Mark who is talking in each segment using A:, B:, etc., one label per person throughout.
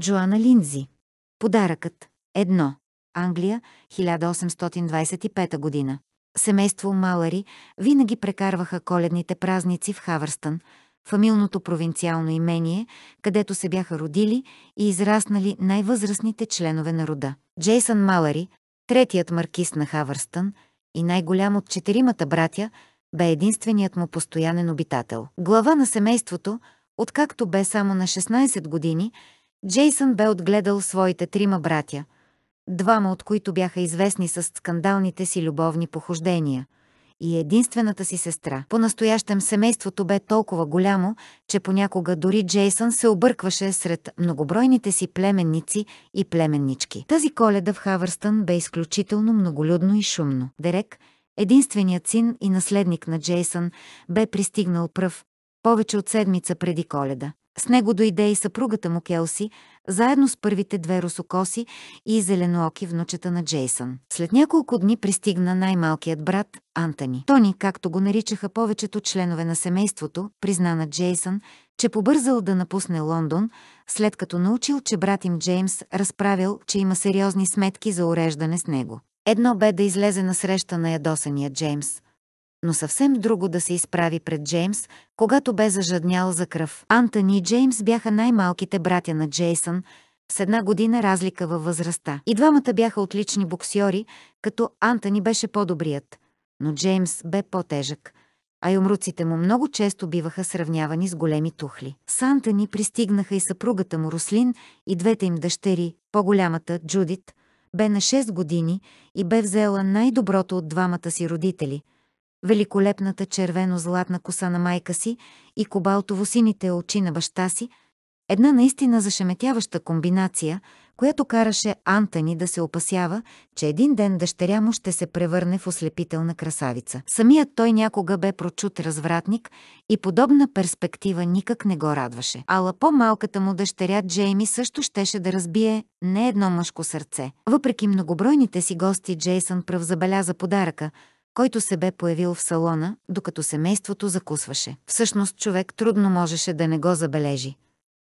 A: Джоана Линзи. Подаръкът. едно. Англия, 1825 година. Семейство Малари винаги прекарваха коледните празници в Хавърстън, фамилното провинциално имение, където се бяха родили и израснали най-възрастните членове на рода. Джейсън Малари, третият маркис на Хавърстън и най-голям от четиримата братя, бе единственият му постоянен обитател. Глава на семейството, откакто бе само на 16 години, Джейсън бе отгледал своите трима братя, двама от които бяха известни с скандалните си любовни похождения, и единствената си сестра. По-настоящем семейството бе толкова голямо, че понякога дори Джейсън се объркваше сред многобройните си племенници и племеннички. Тази коледа в Хавърстън бе изключително многолюдно и шумно. Дерек, единственият син и наследник на Джейсън, бе пристигнал пръв, повече от седмица преди коледа. С него дойде и съпругата му Келси, заедно с първите две русокоси и зеленооки внучета на Джейсън. След няколко дни пристигна най-малкият брат, Антони. Тони, както го наричаха повечето членове на семейството, призна на Джейсън, че побързал да напусне Лондон, след като научил, че брат им Джеймс разправил, че има сериозни сметки за уреждане с него. Едно бе да излезе на среща на ядосания Джеймс, но съвсем друго да се изправи пред Джеймс, когато бе зажаднял за кръв. Антони и Джеймс бяха най-малките братя на Джейсън, с една година разлика във възрастта. И двамата бяха отлични боксьори, като Антони беше по-добрият, но Джеймс бе по-тежък, а юмруците му много често биваха сравнявани с големи тухли. С Антони пристигнаха и съпругата му Руслин и двете им дъщери, по-голямата Джудит, бе на 6 години и бе взела най-доброто от двамата си родители – великолепната червено-златна коса на майка си и кобалтово-сините очи на баща си, една наистина зашеметяваща комбинация, която караше Антони да се опасява, че един ден дъщеря му ще се превърне в ослепителна красавица. Самият той някога бе прочут развратник и подобна перспектива никак не го радваше. Ала по-малката му дъщеря Джейми също щеше да разбие не едно мъжко сърце. Въпреки многобройните си гости, Джейсън пръв забеляза подаръка – който се бе появил в салона, докато семейството закусваше. Всъщност човек трудно можеше да не го забележи.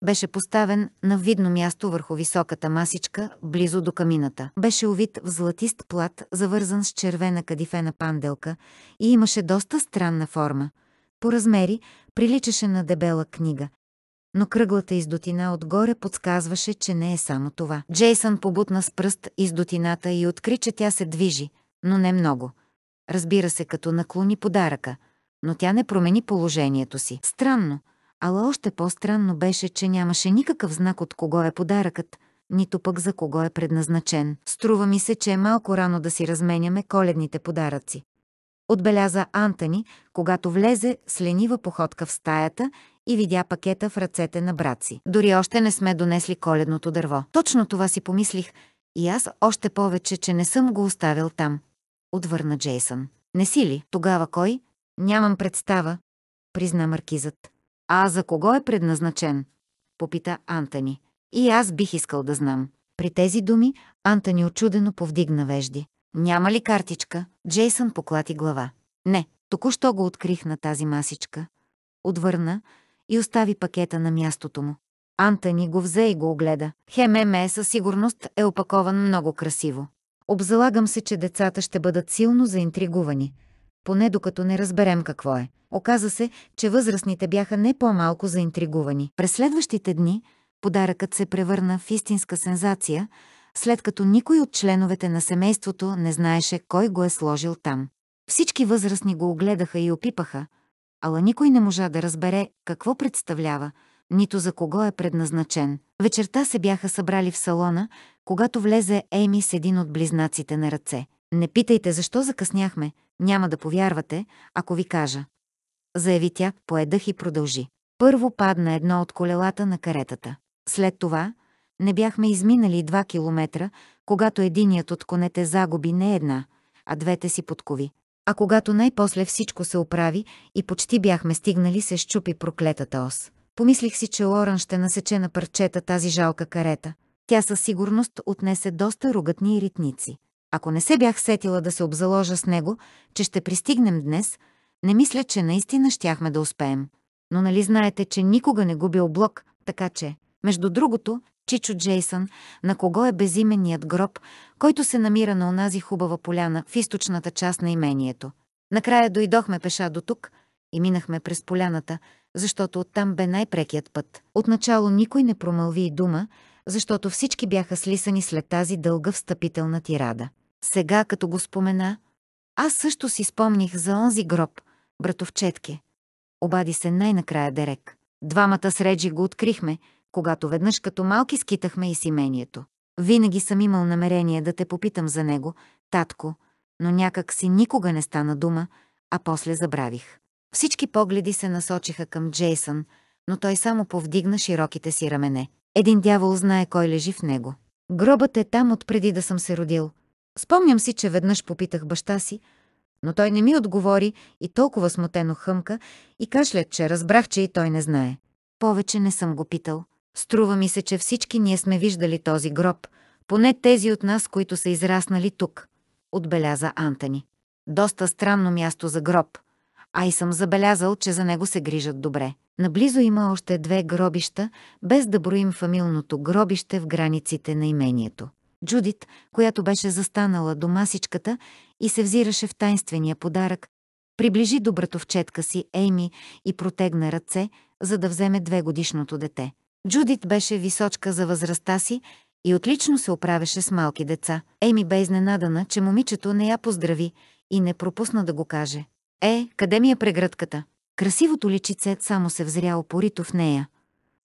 A: Беше поставен на видно място върху високата масичка, близо до камината. Беше увит в златист плат, завързан с червена кадифена панделка и имаше доста странна форма. По размери приличаше на дебела книга, но кръглата издотина отгоре подсказваше, че не е само това. Джейсън побутна с пръст издотината и откри, че тя се движи, но не много – разбира се, като наклони подаръка, но тя не промени положението си. Странно, ала още по-странно беше, че нямаше никакъв знак от кого е подаръкът, нито пък за кого е предназначен. Струва ми се, че е малко рано да си разменяме коледните подаръци. Отбеляза Антони, когато влезе с ленива походка в стаята и видя пакета в ръцете на брат си. Дори още не сме донесли коледното дърво. Точно това си помислих и аз още повече, че не съм го оставил там отвърна Джейсън. Не си ли? Тогава кой? Нямам представа, призна маркизът. А за кого е предназначен? Попита Антони. И аз бих искал да знам. При тези думи Антони очудено повдигна вежди. Няма ли картичка? Джейсън поклати глава. Не, току-що го открих на тази масичка. Отвърна и остави пакета на мястото му. Антони го взе и го огледа. Хемеме със сигурност е опакован много красиво. Обзалагам се, че децата ще бъдат силно заинтригувани, поне докато не разберем какво е. Оказа се, че възрастните бяха не по-малко заинтригувани. През следващите дни подаръкът се превърна в истинска сензация, след като никой от членовете на семейството не знаеше кой го е сложил там. Всички възрастни го огледаха и опипаха, ала никой не можа да разбере какво представлява – нито за кого е предназначен. Вечерта се бяха събрали в салона, когато влезе Ейми с един от близнаците на ръце. Не питайте защо закъсняхме, няма да повярвате, ако ви кажа. Заяви тя, поедах и продължи. Първо падна едно от колелата на каретата. След това не бяхме изминали два километра, когато единият от конете загуби не една, а двете си подкови. А когато най-после всичко се оправи и почти бяхме стигнали, се щупи проклетата ос. Помислих си, че Лоран ще насече на парчета тази жалка карета. Тя със сигурност отнесе доста ругатни и ритници. Ако не се бях сетила да се обзаложа с него, че ще пристигнем днес, не мисля, че наистина щяхме да успеем. Но нали знаете, че никога не губи облок, така че... Между другото, Чичо Джейсън, на кого е безименният гроб, който се намира на онази хубава поляна в източната част на имението. Накрая дойдохме пеша до тук и минахме през поляната, защото оттам бе най-прекият път. Отначало никой не промълви и дума, защото всички бяха слисани след тази дълга встъпителна тирада. Сега, като го спомена, аз също си спомних за онзи гроб, братовчетке. Обади се най-накрая Дерек. Двамата с Реджи го открихме, когато веднъж като малки скитахме и семението. Винаги съм имал намерение да те попитам за него, татко, но някак си никога не стана дума, а после забравих. Всички погледи се насочиха към Джейсън, но той само повдигна широките си рамене. Един дявол знае кой лежи в него. Гробът е там отпреди да съм се родил. Спомням си, че веднъж попитах баща си, но той не ми отговори и толкова смутено хъмка и кашля, че разбрах, че и той не знае. Повече не съм го питал. Струва ми се, че всички ние сме виждали този гроб, поне тези от нас, които са израснали тук, отбеляза Антони. Доста странно място за гроб, а и съм забелязал, че за него се грижат добре. Наблизо има още две гробища, без да броим фамилното гробище в границите на имението. Джудит, която беше застанала до масичката и се взираше в тайнствения подарък, приближи до братовчетка си Ейми и протегна ръце, за да вземе две годишното дете. Джудит беше височка за възрастта си и отлично се оправеше с малки деца. Ейми бе изненадана, че момичето не я поздрави и не пропусна да го каже. Е, къде ми е преградката? Красивото личице само се взря опорито в нея,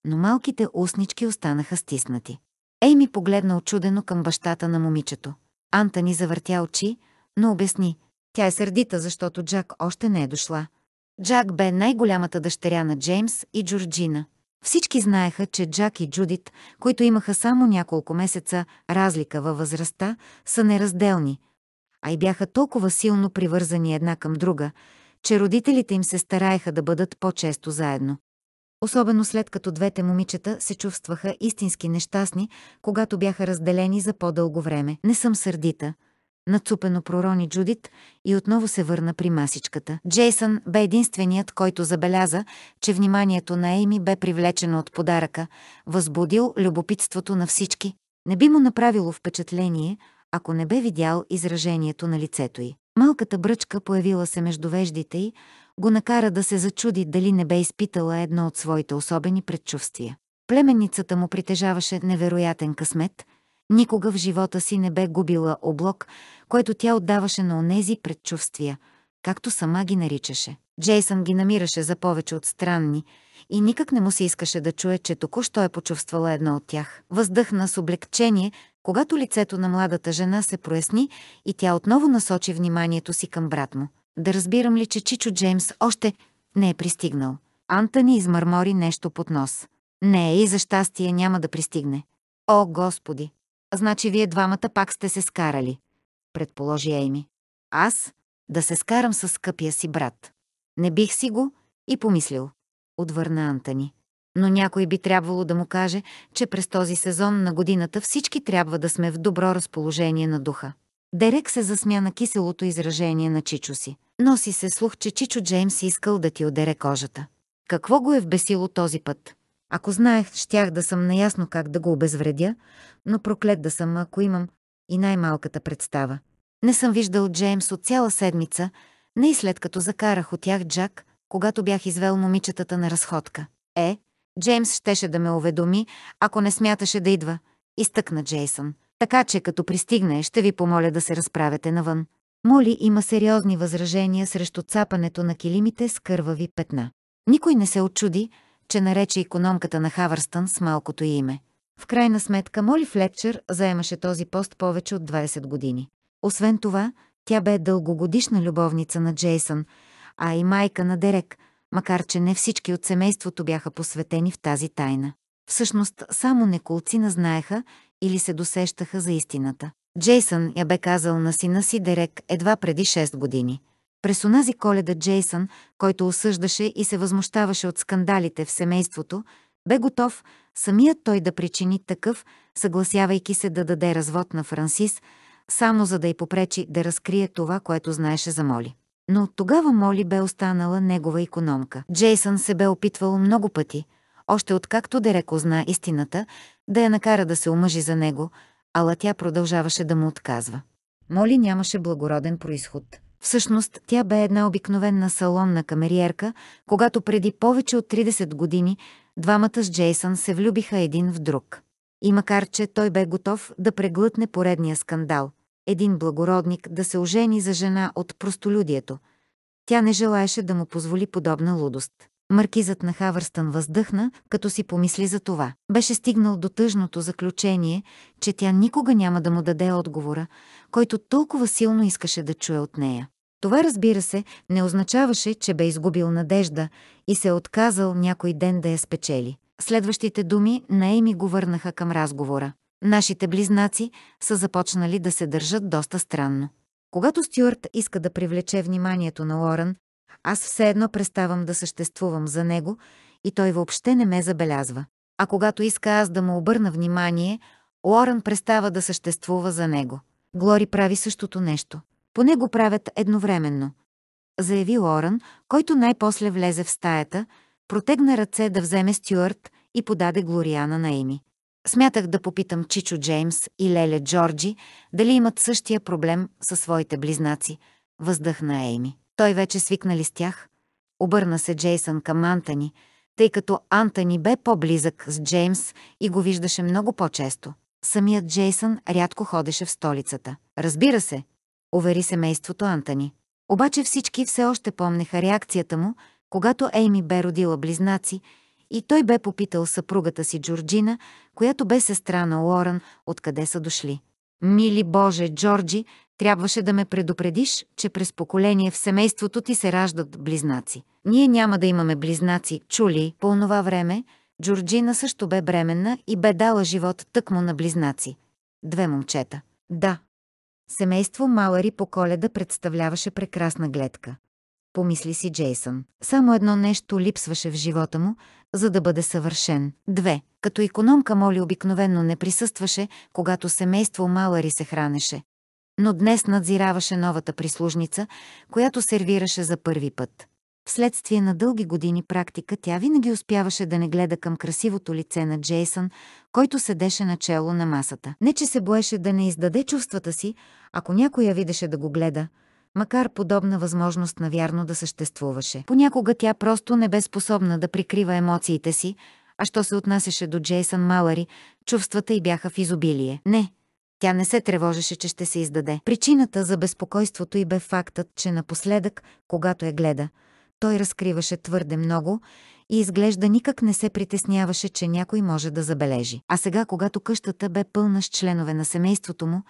A: но малките устнички останаха стиснати. Ейми погледна очудено към бащата на момичето. Антани завъртя очи, но обясни. Тя е сърдита, защото Джак още не е дошла. Джак бе най-голямата дъщеря на Джеймс и Джорджина. Всички знаеха, че Джак и Джудит, които имаха само няколко месеца разлика във възрастта, са неразделни – а и бяха толкова силно привързани една към друга, че родителите им се стараеха да бъдат по-често заедно. Особено след като двете момичета се чувстваха истински нещастни, когато бяха разделени за по-дълго време. Не съм сърдита. Нацупено пророни Джудит и отново се върна при масичката. Джейсън бе единственият, който забеляза, че вниманието на Ейми бе привлечено от подаръка, възбудил любопитството на всички. Не би му направило впечатление, ако не бе видял изражението на лицето й. Малката бръчка, появила се между веждите й, го накара да се зачуди дали не бе изпитала едно от своите особени предчувствия. Племенницата му притежаваше невероятен късмет, никога в живота си не бе губила облог, който тя отдаваше на онези предчувствия, както сама ги наричаше. Джейсън ги намираше за повече от странни и никак не му се искаше да чуе, че току-що е почувствала едно от тях. Въздъхна с облегчение, когато лицето на младата жена се проясни и тя отново насочи вниманието си към брат му. Да разбирам ли, че Чичо Джеймс още не е пристигнал? Антони измърмори нещо под нос. Не е и за щастие няма да пристигне. О, Господи! Значи вие двамата пак сте се скарали, предположи Ейми. Аз? Да се скарам с скъпия си брат. Не бих си го и помислил, отвърна Антони но някой би трябвало да му каже, че през този сезон на годината всички трябва да сме в добро разположение на духа. Дерек се засмя на киселото изражение на Чичо си. Носи се слух, че Чичо Джеймс искал да ти одере кожата. Какво го е вбесило този път? Ако знаех, щях да съм наясно как да го обезвредя, но проклет да съм, ако имам и най-малката представа. Не съм виждал Джеймс от цяла седмица, не и след като закарах от тях Джак, когато бях извел момичетата на разходка. Е, Джеймс щеше да ме уведоми, ако не смяташе да идва. Изтъкна Джейсън. Така че като пристигне, ще ви помоля да се разправете навън. Моли има сериозни възражения срещу цапането на килимите с кървави петна. Никой не се очуди, че нарече економката на Хавърстън с малкото име. В крайна сметка Моли Флетчер заемаше този пост повече от 20 години. Освен това, тя бе дългогодишна любовница на Джейсън, а и майка на Дерек – макар че не всички от семейството бяха посветени в тази тайна. Всъщност, само неколцина знаеха или се досещаха за истината. Джейсън я бе казал на сина си Дерек едва преди 6 години. През онази коледа Джейсън, който осъждаше и се възмущаваше от скандалите в семейството, бе готов самият той да причини такъв, съгласявайки се да даде развод на Франсис, само за да й попречи да разкрие това, което знаеше за Моли но от тогава Моли бе останала негова економка. Джейсън се бе опитвал много пъти, още откакто Дерек узна истината, да я накара да се омъжи за него, ала тя продължаваше да му отказва. Моли нямаше благороден происход. Всъщност, тя бе една обикновенна салонна камериерка, когато преди повече от 30 години двамата с Джейсън се влюбиха един в друг. И макар, че той бе готов да преглътне поредния скандал – един благородник да се ожени за жена от простолюдието. Тя не желаеше да му позволи подобна лудост. Маркизът на Хавърстън въздъхна, като си помисли за това. Беше стигнал до тъжното заключение, че тя никога няма да му даде отговора, който толкова силно искаше да чуе от нея. Това, разбира се, не означаваше, че бе изгубил надежда и се е отказал някой ден да я спечели. Следващите думи на Ейми го върнаха към разговора. Нашите близнаци са започнали да се държат доста странно. Когато Стюарт иска да привлече вниманието на Лорен, аз все едно преставам да съществувам за него и той въобще не ме забелязва. А когато иска аз да му обърна внимание, Лорен престава да съществува за него. Глори прави същото нещо. Поне го правят едновременно. Заяви Лорен, който най-после влезе в стаята, протегна ръце да вземе Стюарт и подаде Глориана на Еми. Смятах да попитам Чичо Джеймс и Леле Джорджи дали имат същия проблем със своите близнаци. Въздъхна Ейми. Той вече свикнали с тях. Обърна се Джейсън към Антани, тъй като Антони бе по-близък с Джеймс и го виждаше много по-често. Самият Джейсън рядко ходеше в столицата. Разбира се, увери семейството Антани. Обаче всички все още помнеха реакцията му, когато Ейми бе родила близнаци и той бе попитал съпругата си Джорджина, която бе сестра на Лоран, откъде са дошли. Мили Боже, Джорджи, трябваше да ме предупредиш, че през поколение в семейството ти се раждат близнаци. Ние няма да имаме близнаци, чули, по онова време, Джорджина също бе бременна и бе дала живот тъкмо на близнаци. Две момчета. Да. Семейство Малари по коледа представляваше прекрасна гледка помисли си Джейсън. Само едно нещо липсваше в живота му, за да бъде съвършен. Две. Като економка Моли обикновенно не присъстваше, когато семейство Малари се хранеше. Но днес надзираваше новата прислужница, която сервираше за първи път. Вследствие на дълги години практика тя винаги успяваше да не гледа към красивото лице на Джейсън, който седеше начело на масата. Не, че се боеше да не издаде чувствата си, ако някой я видеше да го гледа – макар подобна възможност навярно да съществуваше. Понякога тя просто не бе способна да прикрива емоциите си, а що се отнасяше до Джейсън Малари, чувствата й бяха в изобилие. Не, тя не се тревожеше, че ще се издаде. Причината за безпокойството й бе фактът, че напоследък, когато я гледа, той разкриваше твърде много и изглежда никак не се притесняваше, че някой може да забележи. А сега, когато къщата бе пълна с членове на семейството му,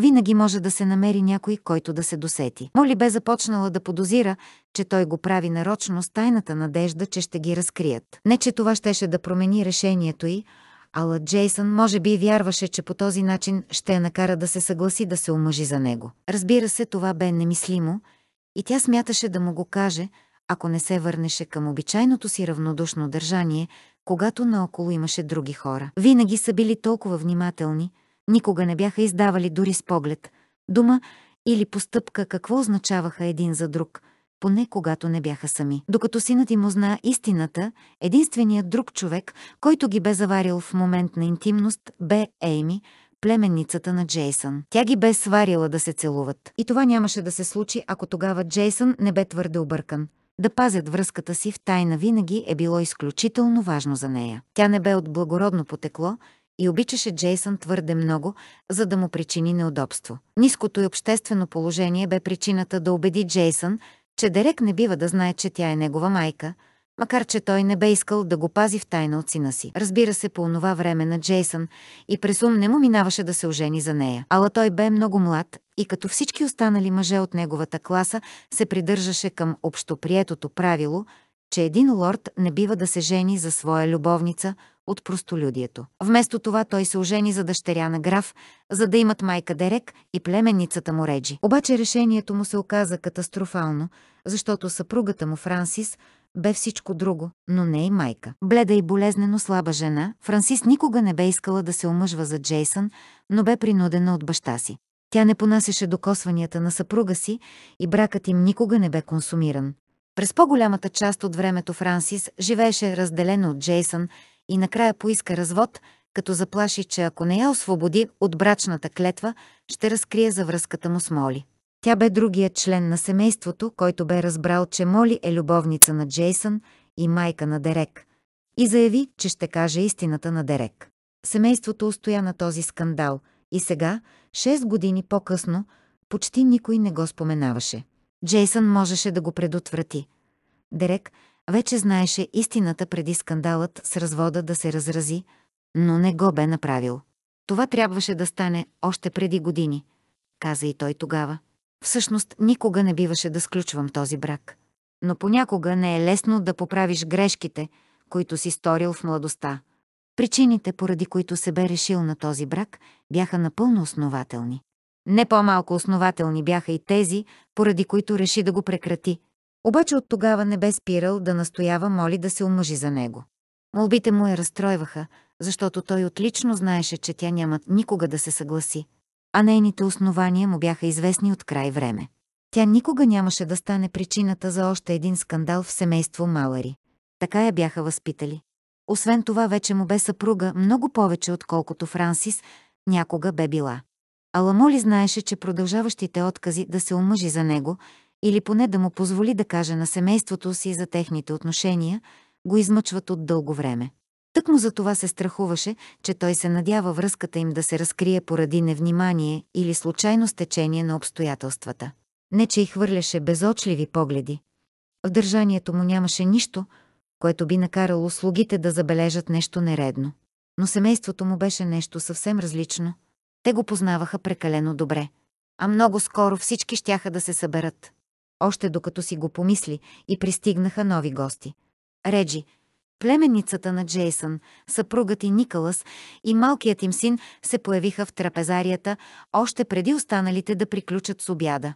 A: винаги може да се намери някой, който да се досети. Моли бе започнала да подозира, че той го прави нарочно с тайната надежда, че ще ги разкрият. Не, че това щеше да промени решението й, ала Джейсън може би вярваше, че по този начин ще я накара да се съгласи да се омъжи за него. Разбира се, това бе немислимо и тя смяташе да му го каже, ако не се върнеше към обичайното си равнодушно държание, когато наоколо имаше други хора. Винаги са били толкова внимателни – никога не бяха издавали дори с поглед. Дума или постъпка какво означаваха един за друг, поне когато не бяха сами. Докато синът им узна истината, единственият друг човек, който ги бе заварил в момент на интимност, бе Ейми, племенницата на Джейсън. Тя ги бе сварила да се целуват. И това нямаше да се случи, ако тогава Джейсън не бе твърде объркан. Да пазят връзката си в тайна винаги е било изключително важно за нея. Тя не бе от благородно потекло и обичаше Джейсън твърде много, за да му причини неудобство. Ниското и обществено положение бе причината да убеди Джейсън, че Дерек не бива да знае, че тя е негова майка, макар че той не бе искал да го пази в тайна от сина си. Разбира се, по онова време на Джейсън и през ум не му минаваше да се ожени за нея. Ала той бе много млад и като всички останали мъже от неговата класа се придържаше към общоприетото правило, че един лорд не бива да се жени за своя любовница, от простолюдието. Вместо това той се ожени за дъщеря на граф, за да имат майка Дерек и племенницата му Реджи. Обаче решението му се оказа катастрофално, защото съпругата му Франсис бе всичко друго, но не и майка. Бледа и болезнено слаба жена, Франсис никога не бе искала да се омъжва за Джейсън, но бе принудена от баща си. Тя не понасяше докосванията на съпруга си и бракът им никога не бе консумиран. През по-голямата част от времето Франсис живееше разделено от Джейсън и накрая поиска развод, като заплаши, че ако не я освободи от брачната клетва, ще разкрие за връзката му с Моли. Тя бе другия член на семейството, който бе разбрал, че Моли е любовница на Джейсън и майка на Дерек. И заяви, че ще каже истината на Дерек. Семейството устоя на този скандал и сега, 6 години по-късно, почти никой не го споменаваше. Джейсън можеше да го предотврати. Дерек, вече знаеше истината преди скандалът с развода да се разрази, но не го бе направил. Това трябваше да стане още преди години, каза и той тогава. Всъщност никога не биваше да сключвам този брак. Но понякога не е лесно да поправиш грешките, които си сторил в младостта. Причините, поради които се бе решил на този брак, бяха напълно основателни. Не по-малко основателни бяха и тези, поради които реши да го прекрати – обаче от тогава не бе спирал да настоява Моли да се омъжи за него. Молбите му я разстройваха, защото той отлично знаеше, че тя няма никога да се съгласи, а нейните основания му бяха известни от край време. Тя никога нямаше да стане причината за още един скандал в семейство Малари. Така я бяха възпитали. Освен това, вече му бе съпруга много повече, отколкото Франсис някога бе била. Аламоли знаеше, че продължаващите откази да се омъжи за него – или поне да му позволи да каже на семейството си за техните отношения, го измъчват от дълго време. Тък му за това се страхуваше, че той се надява връзката им да се разкрие поради невнимание или случайно стечение на обстоятелствата. Не, че й хвърляше безочливи погледи. В държанието му нямаше нищо, което би накарало слугите да забележат нещо нередно. Но семейството му беше нещо съвсем различно. Те го познаваха прекалено добре. А много скоро всички щяха да се съберат още докато си го помисли и пристигнаха нови гости. Реджи, племенницата на Джейсън, съпругът и Николас и малкият им син се появиха в трапезарията още преди останалите да приключат с обяда.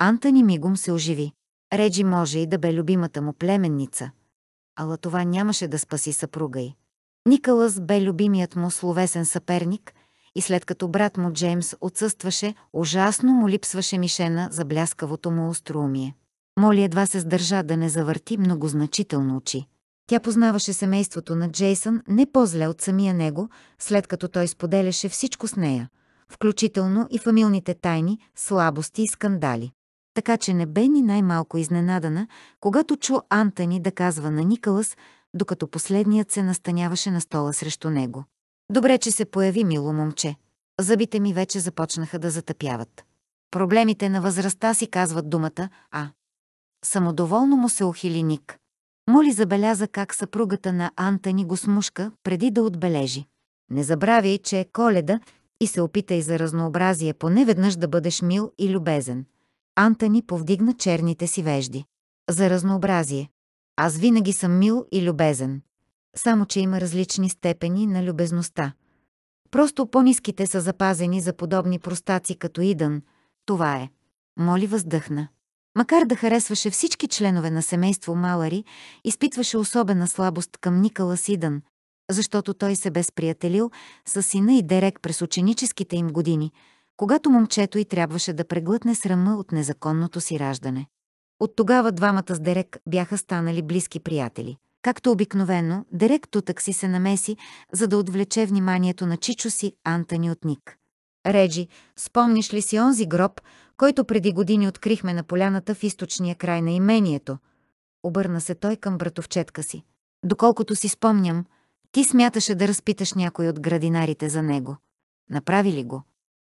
A: Антони мигом се оживи. Реджи може и да бе любимата му племенница. Ала това нямаше да спаси съпруга й. Николас бе любимият му словесен съперник, и след като брат му Джеймс отсъстваше, ужасно му липсваше мишена за бляскавото му остроумие. Моли едва се сдържа да не завърти многозначително очи. Тя познаваше семейството на Джейсън не по-зле от самия него, след като той споделяше всичко с нея, включително и фамилните тайни, слабости и скандали. Така че не бе ни най-малко изненадана, когато чу Антони да казва на Никълас, докато последният се настаняваше на стола срещу него. Добре, че се появи, мило момче. Зъбите ми вече започнаха да затъпяват. Проблемите на възрастта си казват думата «А». Самодоволно му се охили Ник. Моли забеляза как съпругата на Антони го смушка, преди да отбележи. Не забравяй, че е коледа и се опитай за разнообразие поне веднъж да бъдеш мил и любезен. Антони повдигна черните си вежди. За разнообразие. Аз винаги съм мил и любезен само че има различни степени на любезността. Просто по-низките са запазени за подобни простаци като Идън. Това е. Моли въздъхна. Макар да харесваше всички членове на семейство Малари, изпитваше особена слабост към Николас Идън, защото той се безприятелил с сина и Дерек през ученическите им години, когато момчето й трябваше да преглътне срама от незаконното си раждане. От тогава двамата с Дерек бяха станали близки приятели. Както обикновено, директо такси се намеси, за да отвлече вниманието на чичо си Антони от Ник. Реджи, спомниш ли си онзи гроб, който преди години открихме на поляната в източния край на имението? Обърна се той към братовчетка си. Доколкото си спомням, ти смяташе да разпиташ някой от градинарите за него. Направи ли го?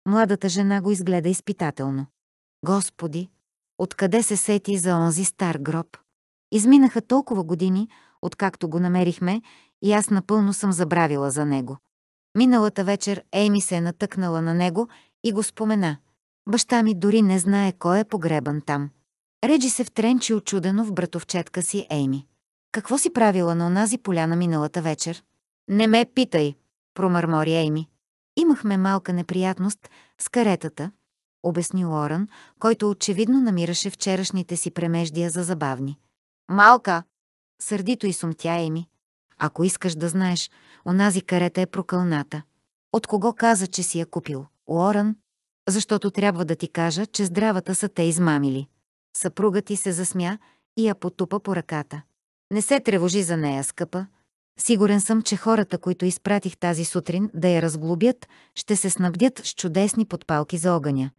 A: Младата жена го изгледа изпитателно. Господи, откъде се сети за онзи стар гроб? Изминаха толкова години, откакто го намерихме, и аз напълно съм забравила за него. Миналата вечер Ейми се е натъкнала на него и го спомена. Баща ми дори не знае кой е погребан там. Реджи се втренчи очудено в братовчетка си Ейми. Какво си правила на онази поляна миналата вечер? Не ме питай, промърмори Ейми. Имахме малка неприятност с каретата, обясни Лоран, който очевидно намираше вчерашните си премеждия за забавни. Малка, Сърдито и сумтя ми. Ако искаш да знаеш, онази карета е прокълната. От кого каза, че си я купил? Уорън? Защото трябва да ти кажа, че здравата са те измамили. Съпругът ти се засмя и я потупа по ръката. Не се тревожи за нея, скъпа. Сигурен съм, че хората, които изпратих тази сутрин да я разглобят, ще се снабдят с чудесни подпалки за огъня.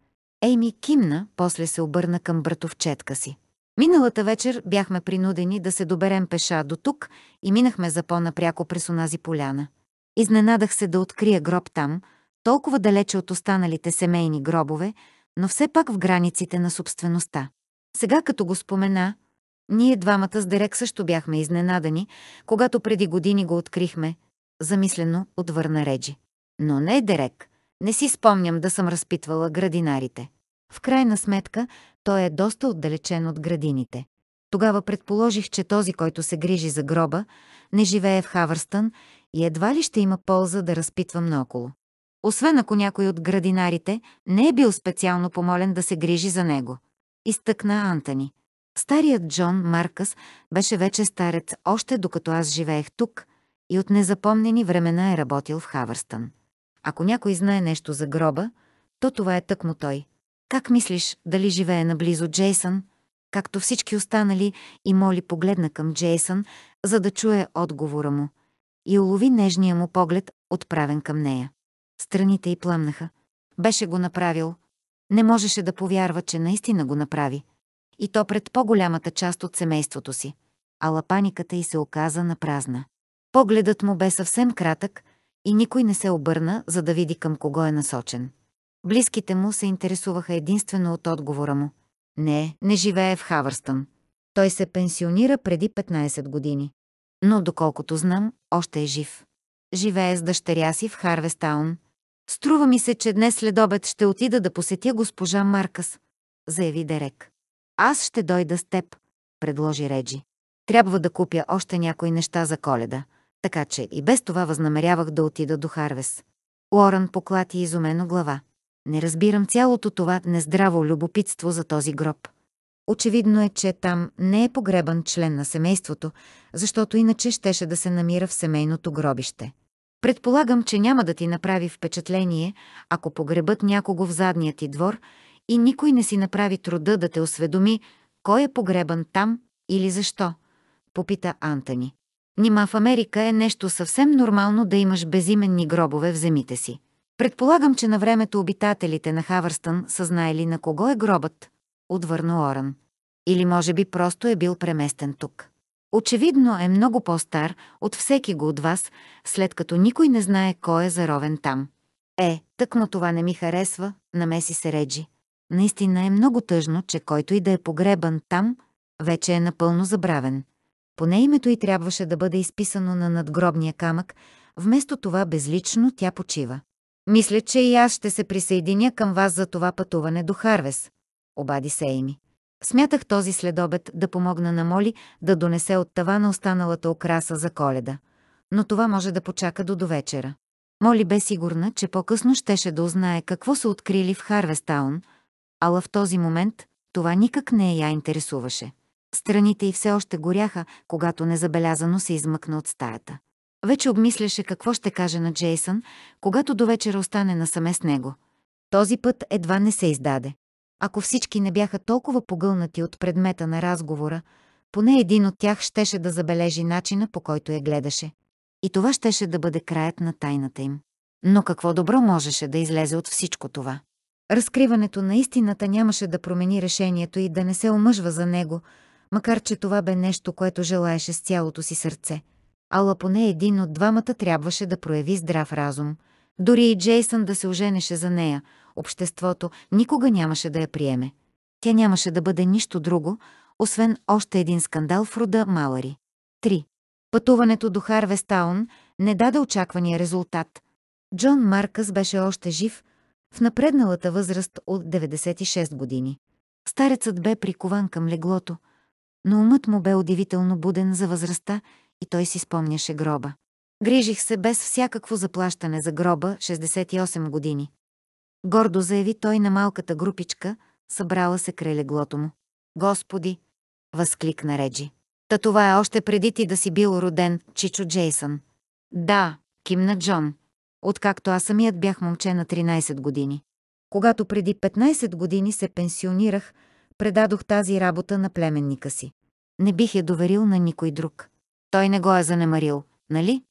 A: Ейми кимна, после се обърна към братовчетка си. Миналата вечер бяхме принудени да се доберем пеша до тук и минахме за по-напряко през онази поляна. Изненадах се да открия гроб там, толкова далече от останалите семейни гробове, но все пак в границите на собствеността. Сега като го спомена, ние двамата с Дерек също бяхме изненадани, когато преди години го открихме, замислено отвърна Реджи. Но не, Дерек, не си спомням да съм разпитвала градинарите. В крайна сметка, той е доста отдалечен от градините. Тогава предположих, че този, който се грижи за гроба, не живее в Хавърстън и едва ли ще има полза да разпитвам наоколо. Освен ако някой от градинарите не е бил специално помолен да се грижи за него. Изтъкна Антони. Старият Джон Маркъс беше вече старец още докато аз живеех тук и от незапомнени времена е работил в Хавърстън. Ако някой знае нещо за гроба, то това е тъкмо той – как мислиш, дали живее наблизо Джейсън, както всички останали, и Моли погледна към Джейсън, за да чуе отговора му, и улови нежния му поглед, отправен към нея. Страните й пламнаха. Беше го направил. Не можеше да повярва, че наистина го направи. И то пред по-голямата част от семейството си. а лапаниката й се оказа на празна. Погледът му бе съвсем кратък и никой не се обърна, за да види към кого е насочен. Близките му се интересуваха единствено от отговора му. Не, не живее в Хавърстън. Той се пенсионира преди 15 години. Но доколкото знам, още е жив. Живее с дъщеря си в Харвестаун. Струва ми се, че днес след обед ще отида да посетя госпожа Маркас, заяви Дерек. Аз ще дойда с теб, предложи Реджи. Трябва да купя още някои неща за коледа, така че и без това възнамерявах да отида до Харвес. Уорън поклати изумено глава. Не разбирам цялото това нездраво любопитство за този гроб. Очевидно е, че там не е погребан член на семейството, защото иначе щеше да се намира в семейното гробище. Предполагам, че няма да ти направи впечатление, ако погребат някого в задния ти двор и никой не си направи труда да те осведоми кой е погребан там или защо, попита Антони. Нима в Америка е нещо съвсем нормално да имаш безименни гробове в земите си. Предполагам, че на времето обитателите на Хавърстън са знаели на кого е гробът, отвърна Оран. Или може би просто е бил преместен тук. Очевидно е много по-стар от всеки го от вас, след като никой не знае кой е заровен там. Е, тъкмо това не ми харесва, намеси се Реджи. Наистина е много тъжно, че който и да е погребан там, вече е напълно забравен. Поне името й трябваше да бъде изписано на надгробния камък, вместо това безлично тя почива. Мисля, че и аз ще се присъединя към вас за това пътуване до Харвес, обади се Ейми. Смятах този следобед да помогна на Моли да донесе от тава на останалата окраса за коледа, но това може да почака до довечера. Моли бе сигурна, че по-късно щеше да узнае какво са открили в Харвестаун, ала в този момент това никак не я интересуваше. Страните й все още горяха, когато незабелязано се измъкна от стаята. Вече обмисляше какво ще каже на Джейсън, когато до вечера остане насаме с него. Този път едва не се издаде. Ако всички не бяха толкова погълнати от предмета на разговора, поне един от тях щеше да забележи начина, по който я гледаше. И това щеше да бъде краят на тайната им. Но какво добро можеше да излезе от всичко това? Разкриването на истината нямаше да промени решението и да не се омъжва за него, макар че това бе нещо, което желаеше с цялото си сърце – ала поне един от двамата трябваше да прояви здрав разум. Дори и Джейсън да се оженеше за нея, обществото никога нямаше да я приеме. Тя нямаше да бъде нищо друго, освен още един скандал в рода Малари. 3. Пътуването до Харвестаун не даде очаквания резултат. Джон Маркъс беше още жив, в напредналата възраст от 96 години. Старецът бе прикован към леглото, но умът му бе удивително буден за възрастта и той си спомняше гроба. Грижих се без всякакво заплащане за гроба 68 години. Гордо заяви той на малката групичка, събрала се край леглото му. Господи! възкликна Реджи. Та това е още преди ти да си бил роден, Чичо Джейсън. Да, кимна Джон. Откакто аз самият бях момче на 13 години. Когато преди 15 години се пенсионирах, предадох тази работа на племенника си. Не бих я доверил на никой друг. Той не го е занемарил, нали?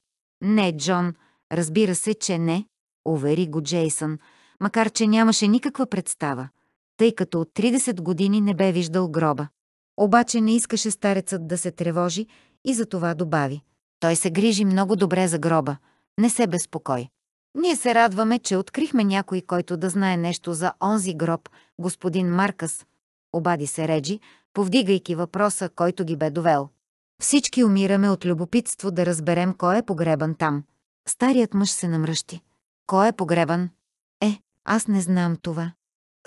A: Не, Джон, разбира се, че не, увери го Джейсън, макар че нямаше никаква представа, тъй като от 30 години не бе виждал гроба. Обаче не искаше старецът да се тревожи и за това добави. Той се грижи много добре за гроба. Не се безпокой. Ние се радваме, че открихме някой, който да знае нещо за онзи гроб, господин Маркъс. Обади се Реджи, повдигайки въпроса, който ги бе довел. Всички умираме от любопитство да разберем кой е погребан там. Старият мъж се намръщи. Кой е погребан? Е, аз не знам това.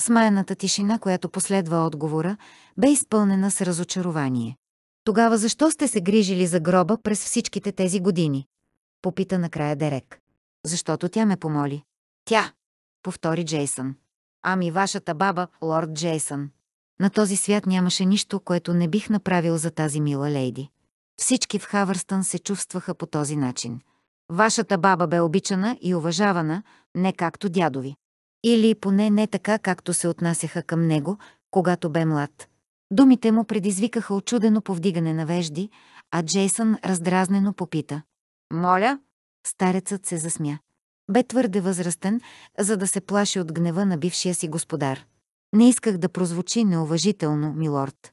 A: Смаяната тишина, която последва отговора, бе изпълнена с разочарование. Тогава защо сте се грижили за гроба през всичките тези години? Попита накрая Дерек. Защото тя ме помоли. Тя, повтори Джейсън. Ами вашата баба, лорд Джейсън. На този свят нямаше нищо, което не бих направил за тази мила лейди. Всички в Хавърстън се чувстваха по този начин. Вашата баба бе обичана и уважавана, не както дядови. Или поне не така, както се отнасяха към него, когато бе млад. Думите му предизвикаха очудено повдигане на вежди, а Джейсън раздразнено попита. «Моля?» Старецът се засмя. Бе твърде възрастен, за да се плаши от гнева на бившия си господар. Не исках да прозвучи неуважително, милорд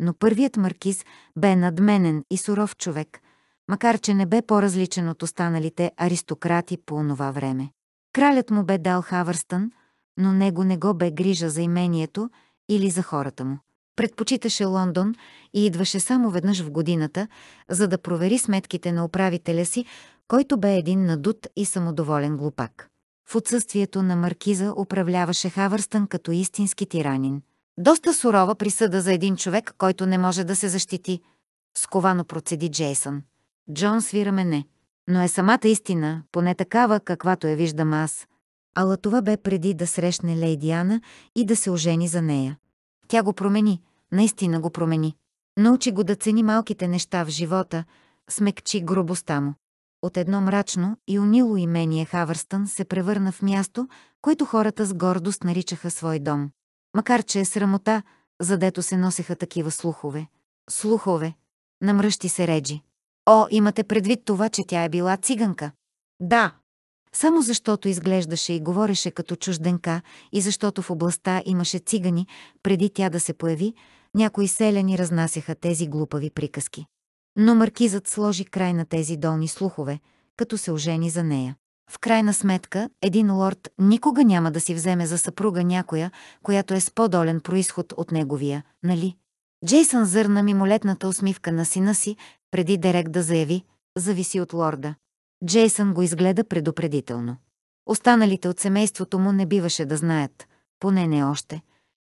A: но първият маркиз бе надменен и суров човек, макар че не бе по-различен от останалите аристократи по онова време. Кралят му бе дал Хавърстън, но него не го бе грижа за имението или за хората му. Предпочиташе Лондон и идваше само веднъж в годината, за да провери сметките на управителя си, който бе един надут и самодоволен глупак. В отсъствието на маркиза управляваше Хавърстън като истински тиранин. Доста сурова присъда за един човек, който не може да се защити, сковано процеди Джейсън. Джон свира мене. Но е самата истина, поне такава, каквато я виждам аз. Ала това бе преди да срещне Лейди Ана и да се ожени за нея. Тя го промени, наистина го промени. Научи го да цени малките неща в живота, смекчи грубостта му. От едно мрачно и унило имение Хавърстън се превърна в място, което хората с гордост наричаха свой дом. Макар, че е срамота, задето се носеха такива слухове. Слухове. Намръщи се Реджи. О, имате предвид това, че тя е била циганка. Да. Само защото изглеждаше и говореше като чужденка и защото в областта имаше цигани, преди тя да се появи, някои селяни разнасяха тези глупави приказки. Но маркизът сложи край на тези долни слухове, като се ожени за нея. В крайна сметка, един лорд никога няма да си вземе за съпруга някоя, която е с по-долен происход от неговия, нали? Джейсън зърна мимолетната усмивка на сина си, преди Дерек да заяви, зависи от лорда. Джейсън го изгледа предупредително. Останалите от семейството му не биваше да знаят, поне не още,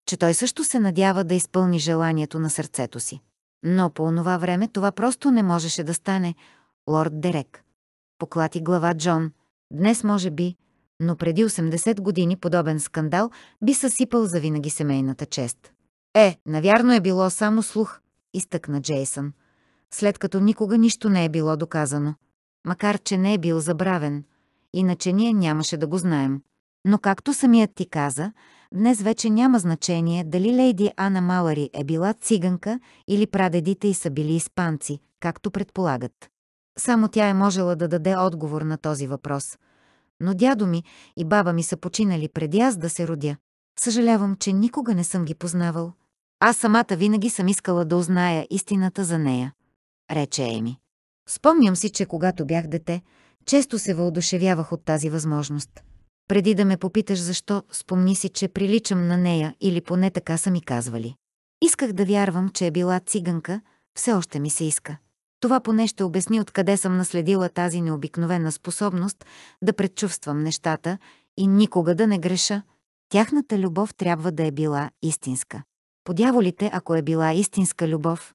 A: че той също се надява да изпълни желанието на сърцето си. Но по онова време това просто не можеше да стане, лорд Дерек. Поклати глава Джон, Днес може би, но преди 80 години подобен скандал би съсипал завинаги семейната чест. Е, навярно е било само слух, изтъкна Джейсън, след като никога нищо не е било доказано. Макар, че не е бил забравен, иначе ние нямаше да го знаем. Но както самият ти каза, днес вече няма значение дали лейди Ана Малари е била циганка или прадедите й са били испанци, както предполагат. Само тя е можела да даде отговор на този въпрос. Но дядо ми и баба ми са починали преди аз да се родя. Съжалявам, че никога не съм ги познавал. Аз самата винаги съм искала да узная истината за нея, рече Еми. Спомням си, че когато бях дете, често се въодушевявах от тази възможност. Преди да ме попиташ защо, спомни си, че приличам на нея или поне така са ми казвали. Исках да вярвам, че е била циганка, все още ми се иска. Това поне ще обясни откъде съм наследила тази необикновена способност да предчувствам нещата и никога да не греша. Тяхната любов трябва да е била истинска. Подяволите, ако е била истинска любов,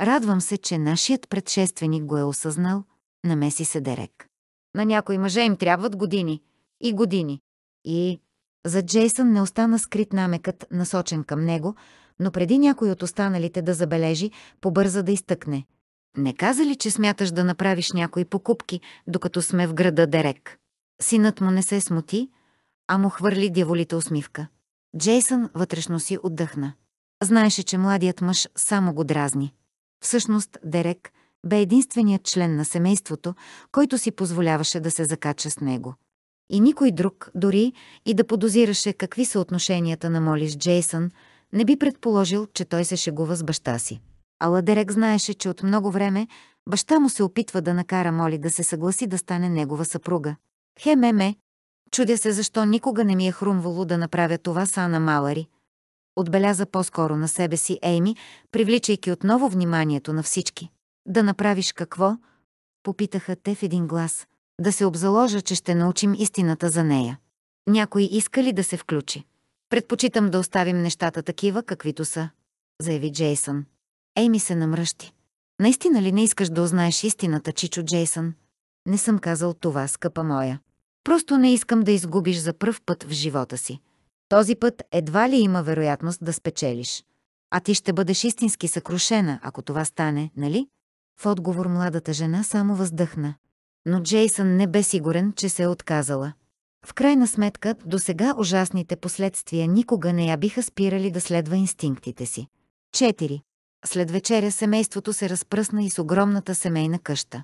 A: радвам се, че нашият предшественик го е осъзнал, намеси се Дерек. На някои мъже им трябват години и години. И за Джейсън не остана скрит намекът, насочен към него, но преди някой от останалите да забележи, побърза да изтъкне. Не каза ли, че смяташ да направиш някои покупки, докато сме в града Дерек? Синът му не се смути, а му хвърли дяволита усмивка. Джейсън вътрешно си отдъхна. Знаеше, че младият мъж само го дразни. Всъщност Дерек бе единственият член на семейството, който си позволяваше да се закача с него. И никой друг, дори и да подозираше какви са отношенията на Моли с Джейсън, не би предположил, че той се шегува с баща си. Ала Дерек знаеше, че от много време баща му се опитва да накара Моли да се съгласи да стане негова съпруга. Хе-ме-ме, чудя се защо никога не ми е хрумвало да направя това с Ана Малари. Отбеляза по-скоро на себе си Ейми, привличайки отново вниманието на всички. Да направиш какво? Попитаха те в един глас. Да се обзаложа, че ще научим истината за нея. Някой иска ли да се включи? Предпочитам да оставим нещата такива, каквито са, заяви Джейсън. Ейми се намръщи. Наистина ли не искаш да узнаеш истината, Чичо Джейсън? Не съм казал това, скъпа моя. Просто не искам да изгубиш за пръв път в живота си. Този път едва ли има вероятност да спечелиш. А ти ще бъдеш истински съкрушена, ако това стане, нали? В отговор младата жена само въздъхна. Но Джейсън не бе сигурен, че се е отказала. В крайна сметка, до сега ужасните последствия никога не я биха спирали да следва инстинктите си след вечеря семейството се разпръсна и с огромната семейна къща.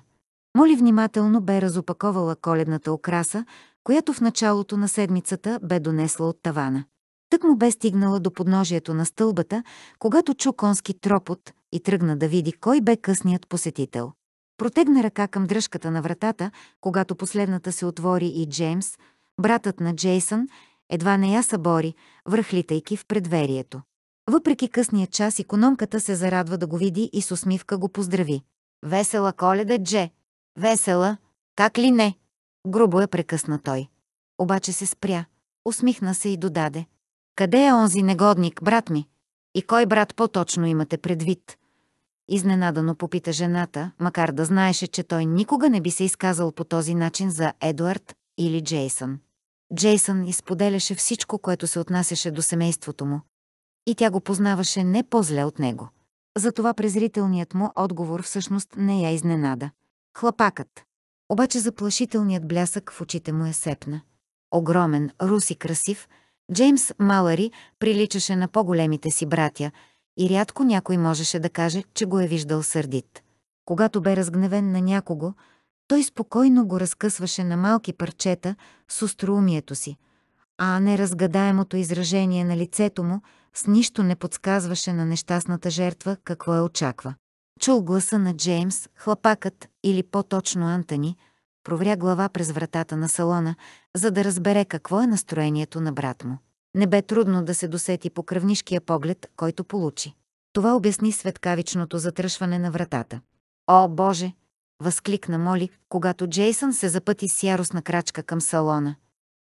A: Моли внимателно бе разопаковала коледната окраса, която в началото на седмицата бе донесла от тавана. Тък му бе стигнала до подножието на стълбата, когато чу конски тропот и тръгна да види кой бе късният посетител. Протегна ръка към дръжката на вратата, когато последната се отвори и Джеймс, братът на Джейсън, едва не я събори, връхлитайки в предверието. Въпреки късния час, економката се зарадва да го види и с усмивка го поздрави. Весела коледа, Дже! Весела, как ли не? Грубо е прекъсна той. Обаче се спря, усмихна се и додаде. Къде е онзи негодник, брат ми? И кой брат по-точно имате предвид? Изненадано попита жената, макар да знаеше, че той никога не би се изказал по този начин за Едуард или Джейсън. Джейсън изподеляше всичко, което се отнасяше до семейството му. И тя го познаваше не по-зле от него. Затова презрителният му отговор всъщност не я изненада. Хлапакът. Обаче заплашителният блясък в очите му е сепна. Огромен, рус и красив, Джеймс Малари приличаше на по-големите си братя и рядко някой можеше да каже, че го е виждал сърдит. Когато бе разгневен на някого, той спокойно го разкъсваше на малки парчета с остроумието си, а неразгадаемото изражение на лицето му – с нищо не подсказваше на нещастната жертва какво я очаква. Чул гласа на Джеймс, хлапакът, или по-точно Антони, провря глава през вратата на салона, за да разбере какво е настроението на брат му. Не бе трудно да се досети по кръвнишкия поглед, който получи. Това обясни светкавичното затръшване на вратата. «О, Боже!» възкликна Моли, когато Джейсън се запъти с яростна крачка към салона.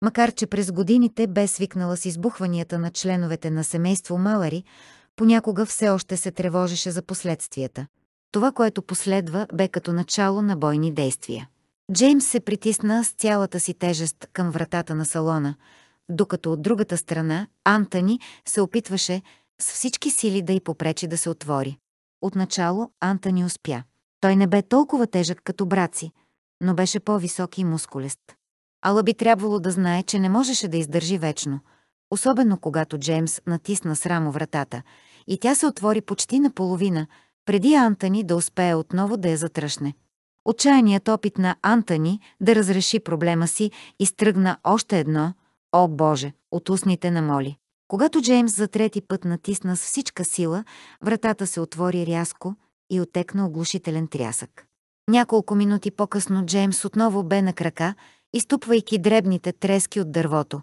A: Макар, че през годините бе свикнала с избухванията на членовете на семейство Малари, понякога все още се тревожеше за последствията. Това, което последва, бе като начало на бойни действия. Джеймс се притисна с цялата си тежест към вратата на салона, докато от другата страна Антони се опитваше с всички сили да й попречи да се отвори. Отначало Антони успя. Той не бе толкова тежък като брат си, но беше по-висок и мускулест. Ала би трябвало да знае, че не можеше да издържи вечно, особено когато Джеймс натисна срамо вратата и тя се отвори почти наполовина, преди Антони да успее отново да я затръшне. Отчаяният опит на Антони да разреши проблема си изтръгна още едно «О, Боже!» от устните на Моли. Когато Джеймс за трети път натисна с всичка сила, вратата се отвори рязко и отекна оглушителен трясък. Няколко минути по-късно Джеймс отново бе на крака изтупвайки дребните трески от дървото,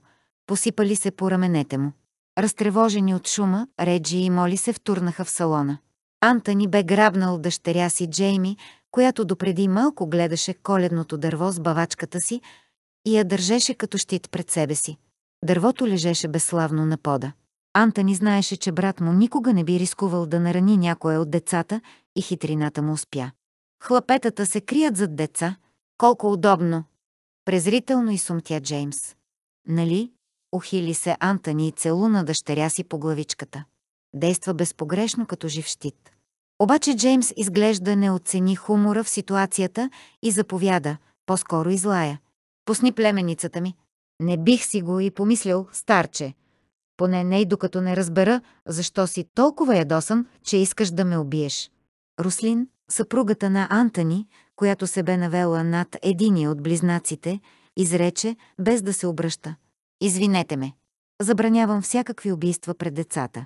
A: посипали се по раменете му. Разтревожени от шума, Реджи и Моли се втурнаха в салона. Антони бе грабнал дъщеря си Джейми, която допреди малко гледаше коледното дърво с бавачката си и я държеше като щит пред себе си. Дървото лежеше безславно на пода. Антони знаеше, че брат му никога не би рискувал да нарани някое от децата и хитрината му успя. Хлапетата се крият зад деца. Колко удобно! презрително и сумтя Джеймс. Нали? Ухили се Антони и целуна дъщеря си по главичката. Действа безпогрешно като жив щит. Обаче Джеймс изглежда не оцени хумора в ситуацията и заповяда, по-скоро излая. Пусни племеницата ми. Не бих си го и помислил, старче. Поне не и докато не разбера, защо си толкова ядосан, че искаш да ме убиеш. Руслин, съпругата на Антони, която се бе навела над единия от близнаците, изрече, без да се обръща. «Извинете ме. Забранявам всякакви убийства пред децата».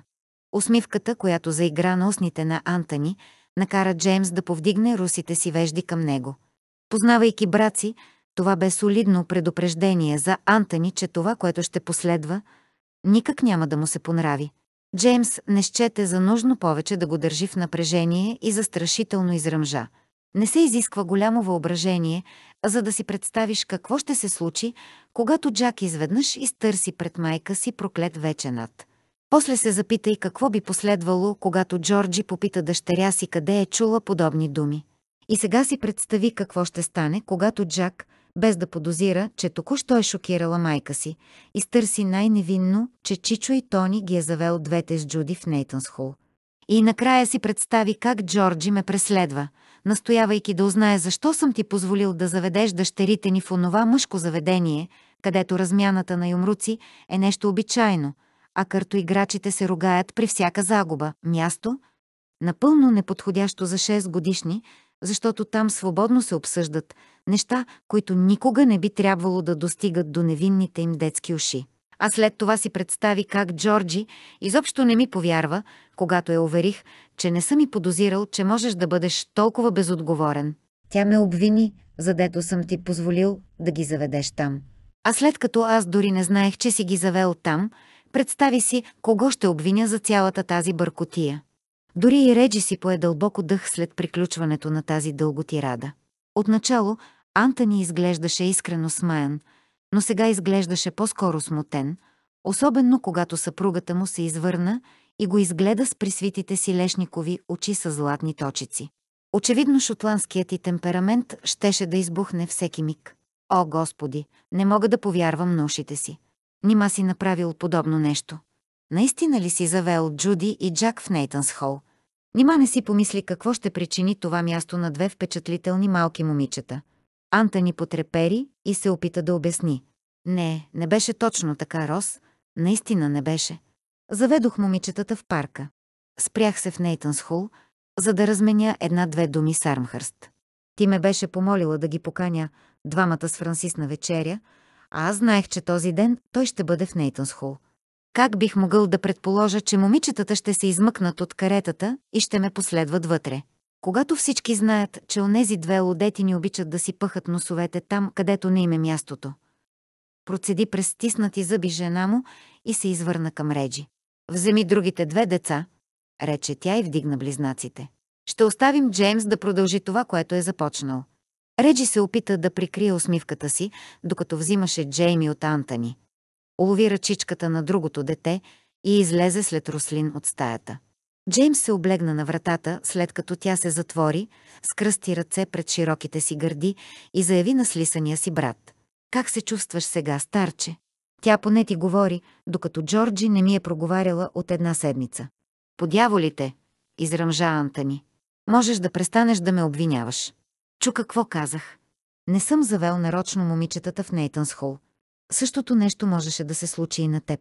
A: Усмивката, която заигра на устните на Антони, накара Джеймс да повдигне русите си вежди към него. Познавайки брат си, това бе солидно предупреждение за Антони, че това, което ще последва, никак няма да му се понрави. Джеймс не щете за нужно повече да го държи в напрежение и застрашително изръмжа – не се изисква голямо въображение, за да си представиш какво ще се случи, когато Джак изведнъж изтърси пред майка си проклет над. После се запитай какво би последвало, когато Джорджи попита дъщеря си къде е чула подобни думи. И сега си представи какво ще стане, когато Джак, без да подозира, че току-що е шокирала майка си, изтърси най-невинно, че Чичо и Тони ги е завел двете с Джуди в Нейтънсхол. И накрая си представи как Джорджи ме преследва – настоявайки да узнае защо съм ти позволил да заведеш дъщерите ни в онова мъжко заведение, където размяната на юмруци е нещо обичайно, а като играчите се ругаят при всяка загуба. Място? Напълно неподходящо за 6 годишни, защото там свободно се обсъждат неща, които никога не би трябвало да достигат до невинните им детски уши а след това си представи как Джорджи изобщо не ми повярва, когато я уверих, че не съм и подозирал, че можеш да бъдеш толкова безотговорен. Тя ме обвини, задето съм ти позволил да ги заведеш там. А след като аз дори не знаех, че си ги завел там, представи си кого ще обвиня за цялата тази бъркотия. Дори и Реджи си пое дълбоко дъх след приключването на тази дълготирада. Отначало Антони изглеждаше искрено смаян – но сега изглеждаше по-скоро смутен, особено когато съпругата му се извърна и го изгледа с присвитите си лешникови очи с златни точици. Очевидно шотландският ти темперамент щеше да избухне всеки миг. О, Господи, не мога да повярвам на ушите си. Нима си направил подобно нещо. Наистина ли си завел Джуди и Джак в Нейтънс Хол? Нима не си помисли какво ще причини това място на две впечатлителни малки момичета, Анта ни потрепери и се опита да обясни. Не, не беше точно така, Рос. Наистина не беше. Заведох момичетата в парка. Спрях се в Нейтънс Хул, за да разменя една-две думи с Армхърст. Ти ме беше помолила да ги поканя двамата с Франсис на вечеря, а аз знаех, че този ден той ще бъде в Нейтънс Хул. Как бих могъл да предположа, че момичетата ще се измъкнат от каретата и ще ме последват вътре? Когато всички знаят, че онези две лодети ни обичат да си пъхат носовете там, където не им е мястото. Процеди през стиснати зъби жена му и се извърна към Реджи. Вземи другите две деца, рече тя и вдигна близнаците. Ще оставим Джеймс да продължи това, което е започнал. Реджи се опита да прикрие усмивката си, докато взимаше Джейми от Антани. Улови ръчичката на другото дете и излезе след Рослин от стаята. Джеймс се облегна на вратата, след като тя се затвори, скръсти ръце пред широките си гърди и заяви на слисания си брат. «Как се чувстваш сега, старче?» Тя поне ти говори, докато Джорджи не ми е проговаряла от една седмица. «Подяволите!» – изръмжа Антони. «Можеш да престанеш да ме обвиняваш». Чу какво казах. Не съм завел нарочно момичетата в Нейтънс Хол. Същото нещо можеше да се случи и на теб.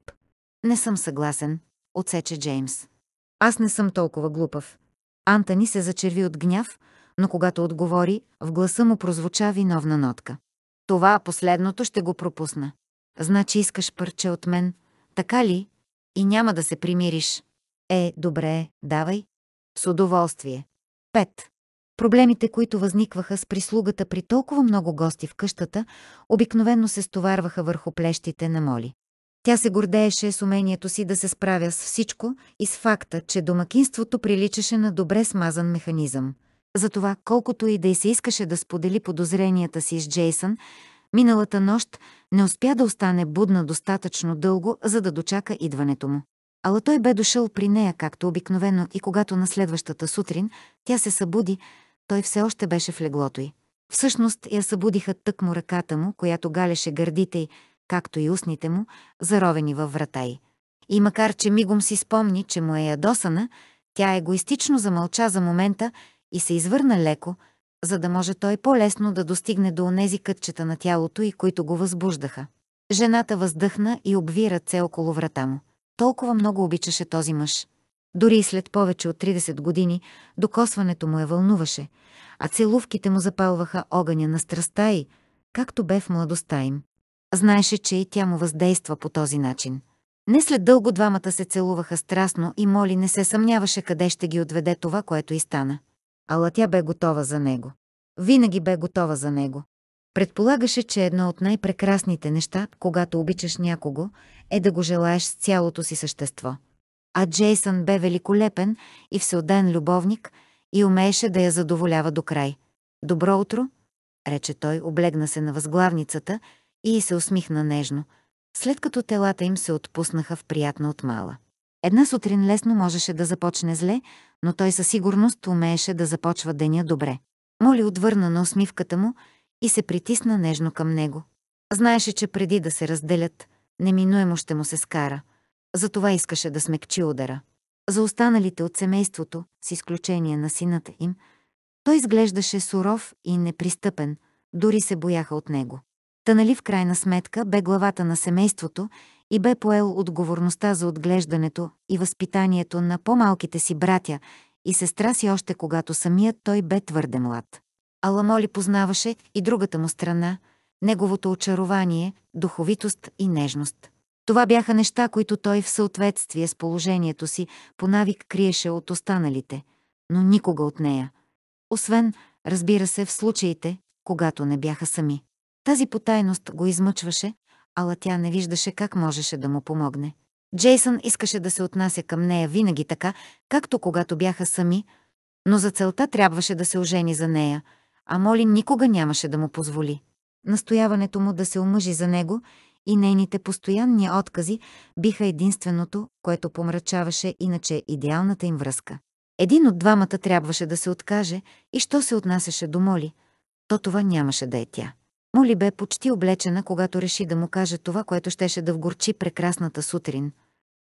A: Не съм съгласен, отсече Джеймс. Аз не съм толкова глупав. Антони се зачерви от гняв, но когато отговори, в гласа му прозвуча виновна нотка. Това последното ще го пропусна. Значи искаш парче от мен, така ли? И няма да се примириш. Е, добре, давай. С удоволствие. Пет. Проблемите, които възникваха с прислугата при толкова много гости в къщата, обикновенно се стоварваха върху плещите на Моли. Тя се гордееше с умението си да се справя с всичко и с факта, че домакинството приличаше на добре смазан механизъм. Затова, колкото и да й се искаше да сподели подозренията си с Джейсън, миналата нощ не успя да остане будна достатъчно дълго, за да дочака идването му. Ала той бе дошъл при нея, както обикновено, и когато на следващата сутрин тя се събуди, той все още беше в леглото й. Всъщност я събудиха тъкмо ръката му, която галеше гърдите й, както и устните му, заровени във врата й. И макар, че мигом си спомни, че му е ядосана, тя егоистично замълча за момента и се извърна леко, за да може той по-лесно да достигне до онези кътчета на тялото и които го възбуждаха. Жената въздъхна и обви ръце около врата му. Толкова много обичаше този мъж. Дори и след повече от 30 години докосването му е вълнуваше, а целувките му запалваха огъня на страста и, както бе в младостта им. Знаеше, че и тя му въздейства по този начин. Не след дълго двамата се целуваха страстно и Моли не се съмняваше къде ще ги отведе това, което и стана. Ала тя бе готова за него. Винаги бе готова за него. Предполагаше, че едно от най-прекрасните неща, когато обичаш някого, е да го желаеш с цялото си същество. А Джейсън бе великолепен и всеоден любовник и умееше да я задоволява до край. «Добро утро!» рече той, облегна се на възглавницата и се усмихна нежно, след като телата им се отпуснаха в приятна отмала. Една сутрин лесно можеше да започне зле, но той със сигурност умееше да започва деня добре. Моли отвърна на усмивката му и се притисна нежно към него. Знаеше, че преди да се разделят, неминуемо ще му се скара. Затова искаше да смекчи удара. За останалите от семейството, с изключение на сината им, той изглеждаше суров и непристъпен, дори се бояха от него. Та нали в крайна сметка бе главата на семейството и бе поел отговорността за отглеждането и възпитанието на по-малките си братя и сестра си още когато самият той бе твърде млад. Моли познаваше и другата му страна, неговото очарование, духовитост и нежност. Това бяха неща, които той в съответствие с положението си по навик криеше от останалите, но никога от нея. Освен, разбира се, в случаите, когато не бяха сами. Тази потайност го измъчваше, ала тя не виждаше как можеше да му помогне. Джейсън искаше да се отнася към нея винаги така, както когато бяха сами, но за целта трябваше да се ожени за нея, а Моли никога нямаше да му позволи. Настояването му да се омъжи за него и нейните постоянни откази биха единственото, което помрачаваше иначе идеалната им връзка. Един от двамата трябваше да се откаже и що се отнасяше до Моли, то това нямаше да е тя. Моли бе почти облечена, когато реши да му каже това, което щеше да вгорчи прекрасната сутрин,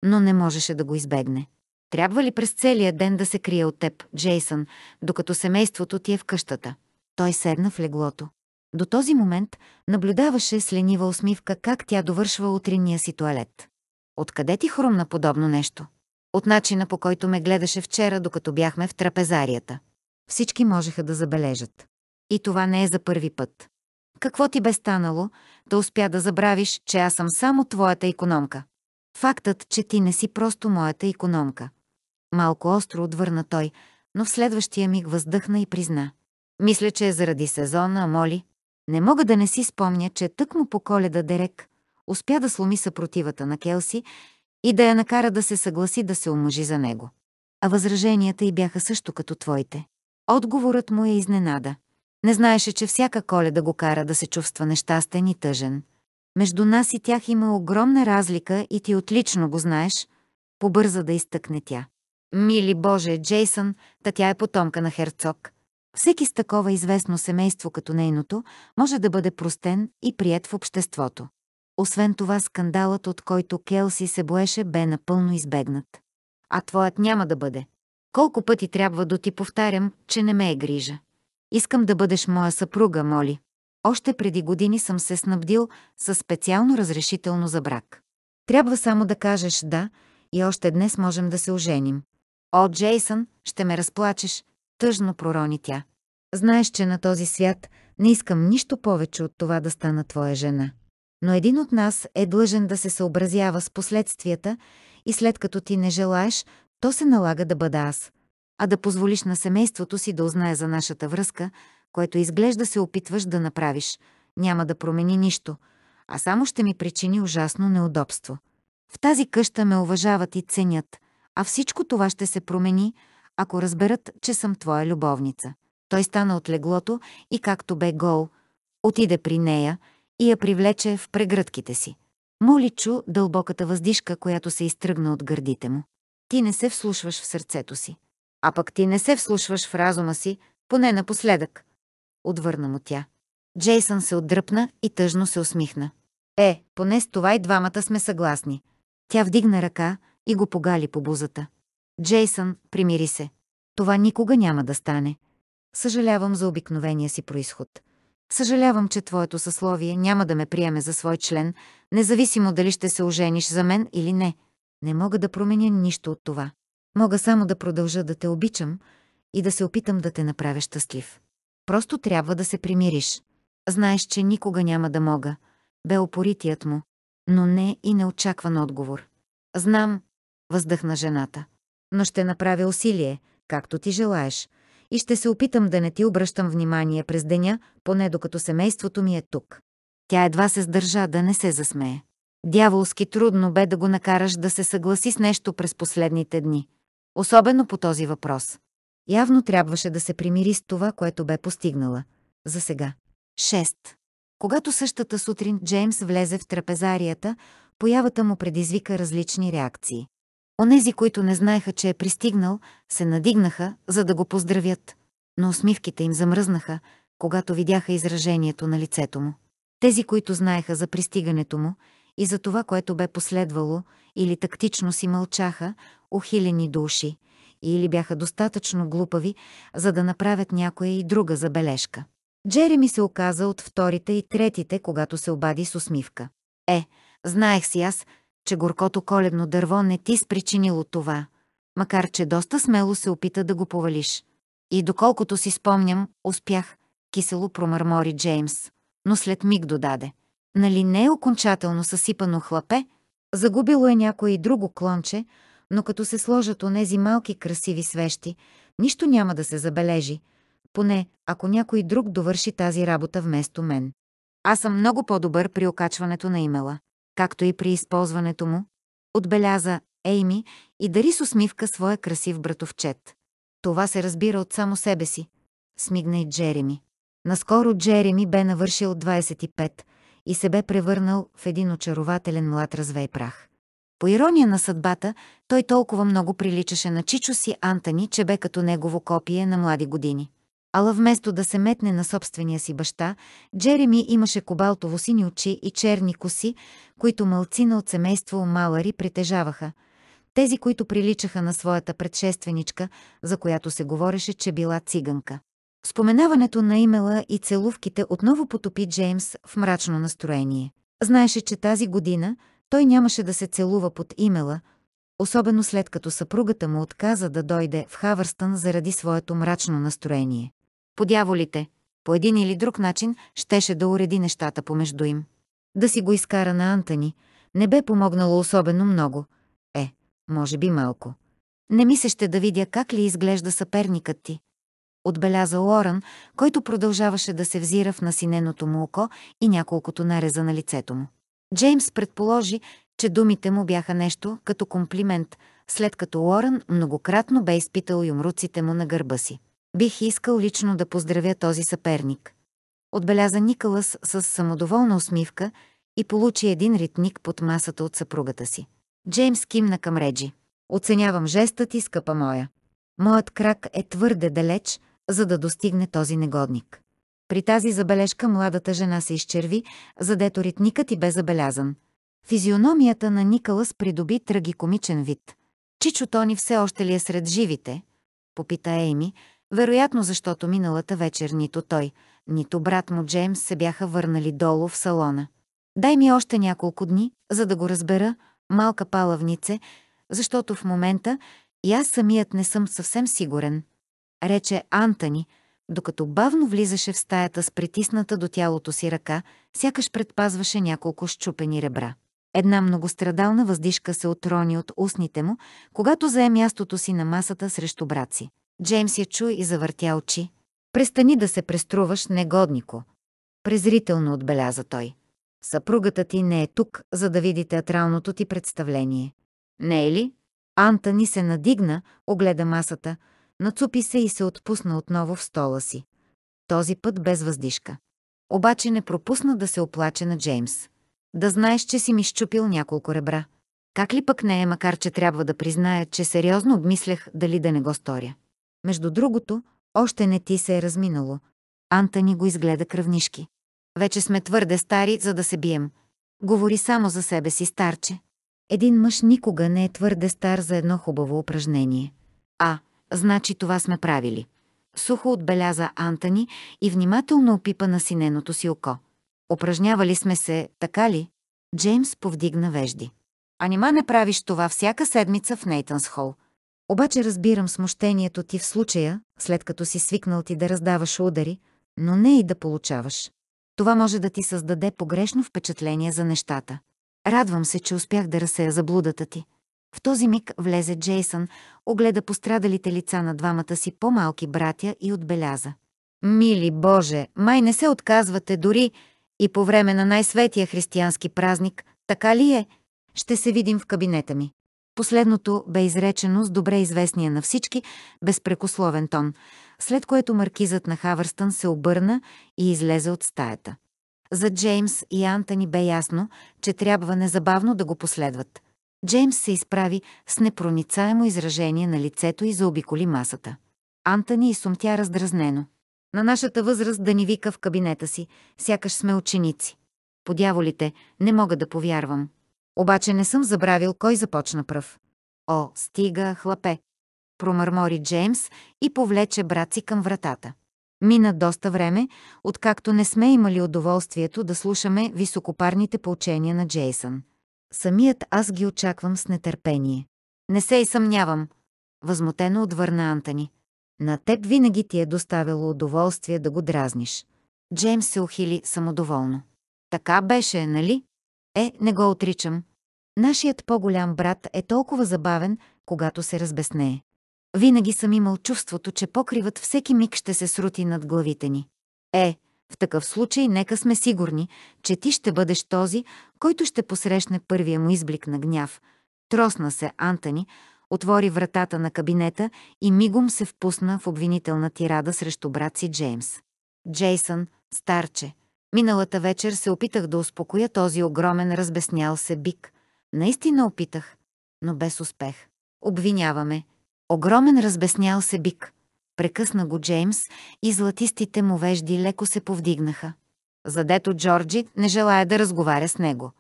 A: но не можеше да го избегне. Трябва ли през целия ден да се крие от теб, Джейсън, докато семейството ти е в къщата? Той седна в леглото. До този момент наблюдаваше с ленива усмивка как тя довършва утринния си туалет. Откъде ти хрумна подобно нещо? От начина по който ме гледаше вчера, докато бяхме в трапезарията. Всички можеха да забележат. И това не е за първи път. Какво ти бе станало, да успя да забравиш, че аз съм само твоята економка? Фактът, че ти не си просто моята економка. Малко остро отвърна той, но в следващия миг въздъхна и призна. Мисля, че е заради сезона, моли. Не мога да не си спомня, че тък му по коледа Дерек успя да сломи съпротивата на Келси и да я накара да се съгласи да се омъжи за него. А възраженията й бяха също като твоите. Отговорът му е изненада. Не знаеше, че всяка коледа го кара да се чувства нещастен и тъжен. Между нас и тях има огромна разлика и ти отлично го знаеш, побърза да изтъкне тя. Мили Боже, Джейсън, та тя е потомка на Херцог. Всеки с такова известно семейство като нейното може да бъде простен и прият в обществото. Освен това, скандалът, от който Келси се боеше, бе напълно избегнат. А твоят няма да бъде. Колко пъти трябва да ти повтарям, че не ме е грижа. Искам да бъдеш моя съпруга, моли. Още преди години съм се снабдил със специално разрешително за брак. Трябва само да кажеш да и още днес можем да се оженим. О, Джейсън, ще ме разплачеш, тъжно пророни тя. Знаеш, че на този свят не искам нищо повече от това да стана твоя жена. Но един от нас е длъжен да се съобразява с последствията и след като ти не желаеш, то се налага да бъда аз а да позволиш на семейството си да узнае за нашата връзка, което изглежда се опитваш да направиш, няма да промени нищо, а само ще ми причини ужасно неудобство. В тази къща ме уважават и ценят, а всичко това ще се промени, ако разберат, че съм твоя любовница. Той стана от леглото и както бе гол, отиде при нея и я привлече в прегръдките си. Моли чу дълбоката въздишка, която се изтръгна от гърдите му. Ти не се вслушваш в сърцето си. А пък ти не се вслушваш в разума си, поне напоследък. Отвърна му тя. Джейсън се отдръпна и тъжно се усмихна. Е, поне с това и двамата сме съгласни. Тя вдигна ръка и го погали по бузата. Джейсън, примири се. Това никога няма да стане. Съжалявам за обикновения си происход. Съжалявам, че твоето съсловие няма да ме приеме за свой член, независимо дали ще се ожениш за мен или не. Не мога да променя нищо от това. Мога само да продължа да те обичам и да се опитам да те направя щастлив. Просто трябва да се примириш. Знаеш, че никога няма да мога. Бе опоритият му, но не и неочакван отговор. Знам, въздъхна жената, но ще направя усилие, както ти желаеш, и ще се опитам да не ти обръщам внимание през деня, поне докато семейството ми е тук. Тя едва се сдържа да не се засмее. Дяволски трудно бе да го накараш да се съгласи с нещо през последните дни особено по този въпрос. Явно трябваше да се примири с това, което бе постигнала. За сега. 6. Когато същата сутрин Джеймс влезе в трапезарията, появата му предизвика различни реакции. Онези, които не знаеха, че е пристигнал, се надигнаха, за да го поздравят, но усмивките им замръзнаха, когато видяха изражението на лицето му. Тези, които знаеха за пристигането му, и за това, което бе последвало, или тактично си мълчаха, ухилени души, или бяха достатъчно глупави, за да направят някоя и друга забележка. Джереми се оказа от вторите и третите, когато се обади с усмивка. Е, знаех си аз, че горкото коледно дърво не ти спричинило това, макар че доста смело се опита да го повалиш. И доколкото си спомням, успях, кисело промърмори Джеймс, но след миг додаде – Нали не е окончателно съсипано хлапе, загубило е някое и друго клонче, но като се сложат онези малки красиви свещи, нищо няма да се забележи, поне ако някой друг довърши тази работа вместо мен. Аз съм много по-добър при окачването на имела, както и при използването му, отбеляза Ейми и дари с усмивка своя красив братовчет. Това се разбира от само себе си, смигна и Джереми. Наскоро Джереми бе навършил 25, и се бе превърнал в един очарователен млад развей прах. По ирония на съдбата, той толкова много приличаше на чичо си Антони, че бе като негово копие на млади години. Ала вместо да се метне на собствения си баща, Джереми имаше кобалтово сини очи и черни коси, които мълцина от семейство Малари притежаваха. Тези, които приличаха на своята предшественичка, за която се говореше, че била циганка. Споменаването на имела и целувките отново потопи Джеймс в мрачно настроение. Знаеше, че тази година той нямаше да се целува под имела, особено след като съпругата му отказа да дойде в Хавърстън заради своето мрачно настроение. Подяволите, по един или друг начин, щеше да уреди нещата помежду им. Да си го изкара на Антони не бе помогнало особено много. Е, може би малко. Не мислеше да видя как ли изглежда съперникът ти отбеляза Лоран, който продължаваше да се взира в насиненото му око и няколкото нареза на лицето му. Джеймс предположи, че думите му бяха нещо като комплимент, след като Лоран многократно бе изпитал юмруците му на гърба си. Бих искал лично да поздравя този съперник. Отбеляза Николас с самодоволна усмивка и получи един ритник под масата от съпругата си. Джеймс кимна към Реджи. Оценявам жеста ти, скъпа моя. Моят крак е твърде далеч, за да достигне този негодник. При тази забележка младата жена се изчерви, задето ритникът и бе забелязан. Физиономията на Никълас придоби трагикомичен вид. Чичо Тони все още ли е сред живите? Попита Ейми, вероятно защото миналата вечер нито той, нито брат му Джеймс се бяха върнали долу в салона. Дай ми още няколко дни, за да го разбера, малка палавнице, защото в момента и аз самият не съм съвсем сигурен рече Антони, докато бавно влизаше в стаята с притисната до тялото си ръка, сякаш предпазваше няколко щупени ребра. Една многострадална въздишка се отрони от устните му, когато зае мястото си на масата срещу брат си. Джеймс я чу и завъртя очи. «Престани да се преструваш, негоднико!» Презрително отбеляза той. «Съпругата ти не е тук, за да види театралното ти представление. Не е ли?» Антони се надигна, огледа масата – Нацупи се и се отпусна отново в стола си. Този път без въздишка. Обаче не пропусна да се оплаче на Джеймс. Да знаеш, че си ми щупил няколко ребра. Как ли пък не е, макар че трябва да призная, че сериозно обмислях дали да не го сторя. Между другото, още не ти се е разминало. Антони го изгледа кръвнишки. Вече сме твърде стари, за да се бием. Говори само за себе си, старче. Един мъж никога не е твърде стар за едно хубаво упражнение. А, Значи това сме правили. Сухо отбеляза Антони и внимателно опипа на синеното си око. Упражнявали сме се, така ли? Джеймс повдигна вежди. А нима не правиш това всяка седмица в Нейтанс Хол. Обаче разбирам смущението ти в случая, след като си свикнал ти да раздаваш удари, но не и да получаваш. Това може да ти създаде погрешно впечатление за нещата. Радвам се, че успях да разсея заблудата ти. В този миг влезе Джейсън, огледа пострадалите лица на двамата си по-малки братя и отбеляза. Мили Боже, май не се отказвате дори и по време на най-светия християнски празник, така ли е? Ще се видим в кабинета ми. Последното бе изречено с добре известния на всички безпрекословен тон, след което маркизът на Хавърстън се обърна и излезе от стаята. За Джеймс и Антони бе ясно, че трябва незабавно да го последват. Джеймс се изправи с непроницаемо изражение на лицето и заобиколи масата. Антони и сумтя раздразнено. На нашата възраст да ни вика в кабинета си, сякаш сме ученици. Подяволите, не мога да повярвам. Обаче не съм забравил кой започна пръв. О, стига, хлапе! Промърмори Джеймс и повлече брат си към вратата. Мина доста време, откакто не сме имали удоволствието да слушаме високопарните поучения на Джейсън. Самият аз ги очаквам с нетърпение. Не се и съмнявам, възмутено отвърна Антони. На теб винаги ти е доставило удоволствие да го дразниш. Джеймс се ухили самодоволно. Така беше, нали? Е, не го отричам. Нашият по-голям брат е толкова забавен, когато се разбеснее. Винаги съм имал чувството, че покривът всеки миг ще се срути над главите ни. Е, в такъв случай нека сме сигурни, че ти ще бъдеш този, който ще посрещне първия му изблик на гняв. Тросна се Антони, отвори вратата на кабинета и мигом се впусна в обвинителна тирада срещу брат си Джеймс. Джейсън, старче, миналата вечер се опитах да успокоя този огромен разбеснял се бик. Наистина опитах, но без успех. Обвиняваме. Огромен разбеснял се бик прекъсна го Джеймс и златистите му вежди леко се повдигнаха. Задето Джорджи не желая да разговаря с него.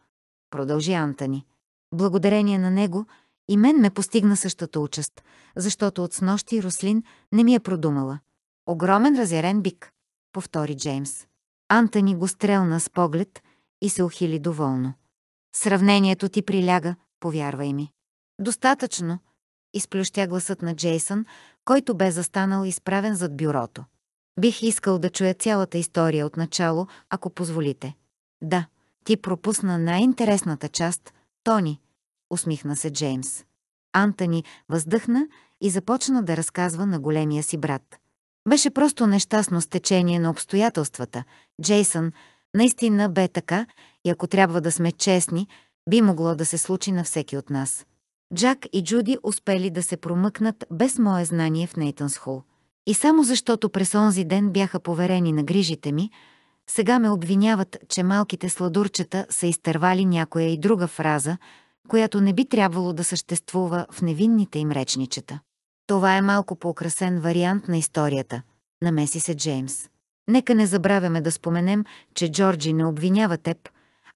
A: Продължи Антони. Благодарение на него и мен ме постигна същата участ, защото от снощи Рослин не ми е продумала. Огромен разярен бик, повтори Джеймс. Антони го стрелна с поглед и се ухили доволно. Сравнението ти приляга, повярвай ми. Достатъчно, изплющя гласът на Джейсън, който бе застанал изправен зад бюрото. Бих искал да чуя цялата история от начало, ако позволите. Да, ти пропусна най-интересната част, Тони, усмихна се Джеймс. Антони въздъхна и започна да разказва на големия си брат. Беше просто нещастно стечение на обстоятелствата. Джейсън наистина бе така и ако трябва да сме честни, би могло да се случи на всеки от нас. Джак и Джуди успели да се промъкнат без мое знание в Нейтънсхол. И само защото през онзи ден бяха поверени на грижите ми, сега ме обвиняват, че малките сладурчета са изтървали някоя и друга фраза, която не би трябвало да съществува в невинните им речничета. Това е малко по-украсен вариант на историята, намеси се Джеймс. Нека не забравяме да споменем, че Джорджи не обвинява теб,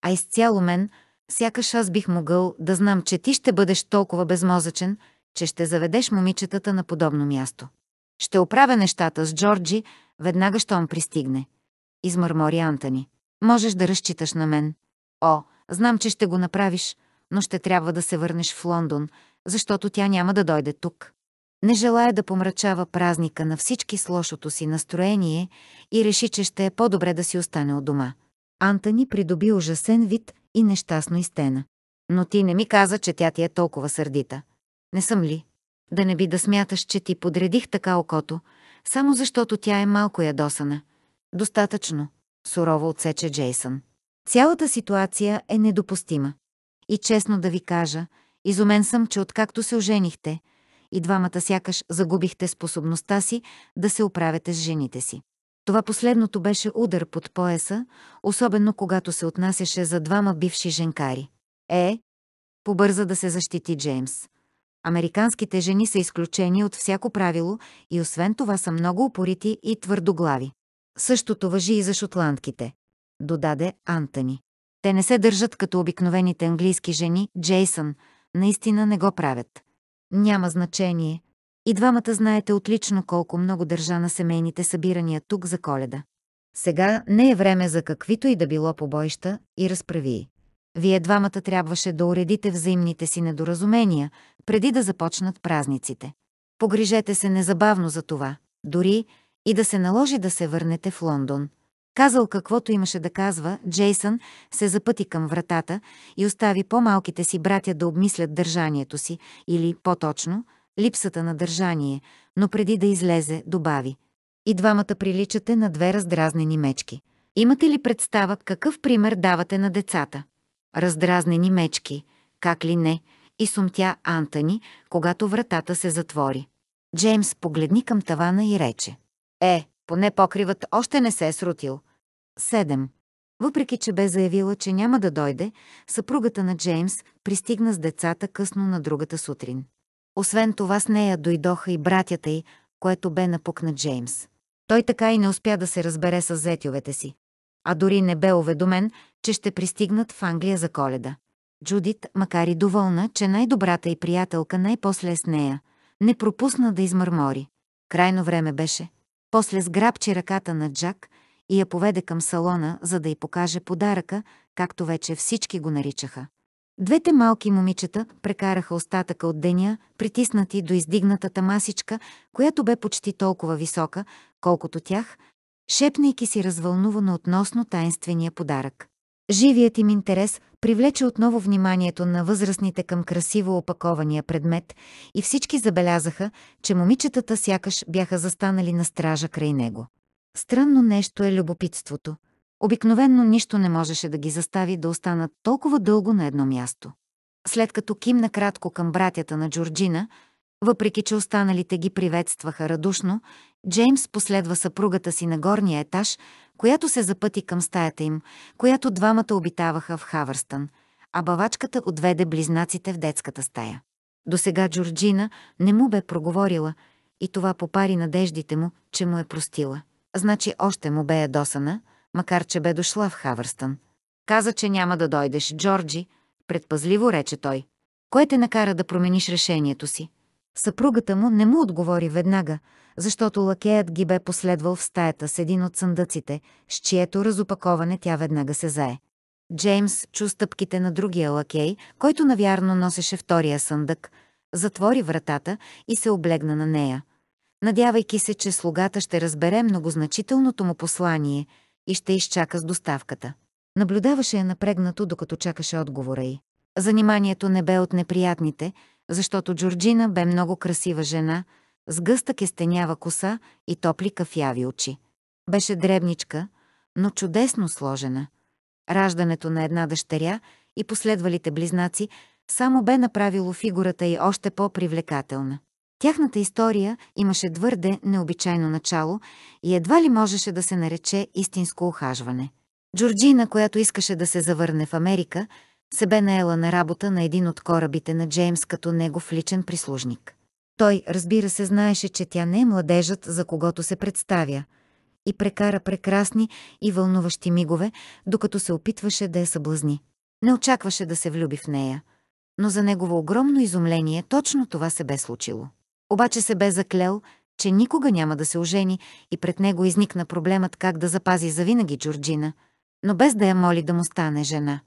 A: а изцяло мен – Сякаш аз бих могъл да знам, че ти ще бъдеш толкова безмозъчен, че ще заведеш момичетата на подобно място. Ще оправя нещата с Джорджи, веднага щом пристигне. Измърмори Антони. Можеш да разчиташ на мен. О, знам, че ще го направиш, но ще трябва да се върнеш в Лондон, защото тя няма да дойде тук. Не желая да помрачава празника на всички с лошото си настроение и реши, че ще е по-добре да си остане от дома. Антони придоби ужасен вид и нещастно изтена. Но ти не ми каза, че тя ти е толкова сърдита. Не съм ли? Да не би да смяташ, че ти подредих така окото, само защото тя е малко ядосана. Достатъчно, сурово отсече Джейсън. Цялата ситуация е недопустима. И честно да ви кажа, изумен съм, че откакто се оженихте, и двамата сякаш загубихте способността си да се оправяте с жените си. Това последното беше удар под пояса, особено когато се отнасяше за двама бивши женкари. Е, побърза да се защити Джеймс. Американските жени са изключени от всяко правило и освен това са много упорити и твърдоглави. Същото въжи и за шотландките, додаде Антони. Те не се държат като обикновените английски жени, Джейсън, наистина не го правят. Няма значение, и двамата знаете отлично колко много държа на семейните събирания тук за коледа. Сега не е време за каквито и да било побоища и разправи. Вие двамата трябваше да уредите взаимните си недоразумения, преди да започнат празниците. Погрижете се незабавно за това, дори и да се наложи да се върнете в Лондон. Казал каквото имаше да казва, Джейсън се запъти към вратата и остави по-малките си братя да обмислят държанието си или, по-точно, липсата на държание, но преди да излезе, добави. И двамата приличате на две раздразнени мечки. Имате ли представа какъв пример давате на децата? Раздразнени мечки, как ли не, и сумтя Антони, когато вратата се затвори. Джеймс погледни към тавана и рече. Е, поне покривът още не се е срутил. 7. Въпреки, че бе заявила, че няма да дойде, съпругата на Джеймс пристигна с децата късно на другата сутрин. Освен това с нея дойдоха и братята й, което бе напукна Джеймс. Той така и не успя да се разбере с зетювете си. А дори не бе уведомен, че ще пристигнат в Англия за коледа. Джудит, макар и доволна, че най-добрата й приятелка най-после е с нея, не пропусна да измърмори. Крайно време беше. После сграбчи ръката на Джак и я поведе към салона, за да й покаже подаръка, както вече всички го наричаха. Двете малки момичета прекараха остатъка от деня, притиснати до издигнатата масичка, която бе почти толкова висока, колкото тях, шепнейки си развълнувано относно таинствения подарък. Живият им интерес привлече отново вниманието на възрастните към красиво опакования предмет и всички забелязаха, че момичетата сякаш бяха застанали на стража край него. Странно нещо е любопитството – Обикновенно нищо не можеше да ги застави да останат толкова дълго на едно място. След като кимна кратко към братята на Джорджина, въпреки че останалите ги приветстваха радушно, Джеймс последва съпругата си на горния етаж, която се запъти към стаята им, която двамата обитаваха в Хавърстън, а бавачката отведе близнаците в детската стая. До сега Джорджина не му бе проговорила и това попари надеждите му, че му е простила. Значи още му бе ядосана – макар че бе дошла в Хавърстън. Каза, че няма да дойдеш, Джорджи, предпазливо рече той. Кое те накара да промениш решението си? Съпругата му не му отговори веднага, защото лакеят ги бе последвал в стаята с един от съндъците, с чието разопаковане тя веднага се зае. Джеймс чу стъпките на другия лакей, който навярно носеше втория съндък, затвори вратата и се облегна на нея, надявайки се, че слугата ще разбере многозначителното му послание – и ще изчака с доставката. Наблюдаваше я напрегнато, докато чакаше отговора й. Заниманието не бе от неприятните, защото Джорджина бе много красива жена, с гъста кестенява коса и топли кафяви очи. Беше дребничка, но чудесно сложена. Раждането на една дъщеря и последвалите близнаци само бе направило фигурата й още по-привлекателна. Тяхната история имаше твърде необичайно начало и едва ли можеше да се нарече истинско ухажване. Джорджина, която искаше да се завърне в Америка, се бе наела на работа на един от корабите на Джеймс като негов личен прислужник. Той, разбира се, знаеше, че тя не е младежът, за когото се представя, и прекара прекрасни и вълнуващи мигове, докато се опитваше да я съблазни. Не очакваше да се влюби в нея, но за негово огромно изумление точно това се бе случило. Обаче се бе заклел, че никога няма да се ожени и пред него изникна проблемът как да запази завинаги Джорджина, но без да я моли да му стане жена.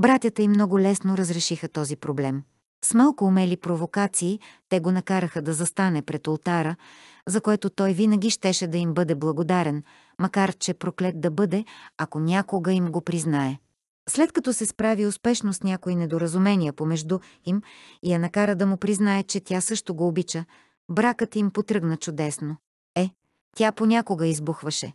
A: Братята им много лесно разрешиха този проблем. С малко умели провокации те го накараха да застане пред ултара, за което той винаги щеше да им бъде благодарен, макар че проклет да бъде, ако някога им го признае. След като се справи успешно с някои недоразумения помежду им и я накара да му признае, че тя също го обича, Бракът им потръгна чудесно. Е, тя понякога избухваше.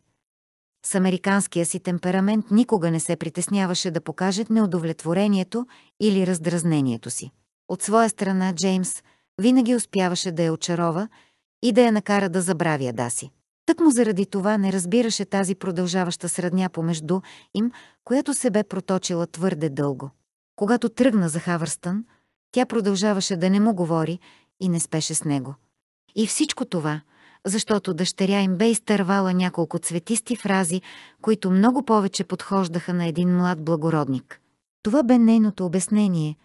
A: С американския си темперамент никога не се притесняваше да покаже неудовлетворението или раздразнението си. От своя страна Джеймс винаги успяваше да я очарова и да я накара да забрави ада си. Тък му заради това не разбираше тази продължаваща средня помежду им, която се бе проточила твърде дълго. Когато тръгна за Хавърстън, тя продължаваше да не му говори и не спеше с него. И всичко това, защото дъщеря им бе изтървала няколко цветисти фрази, които много повече подхождаха на един млад благородник. Това бе нейното обяснение,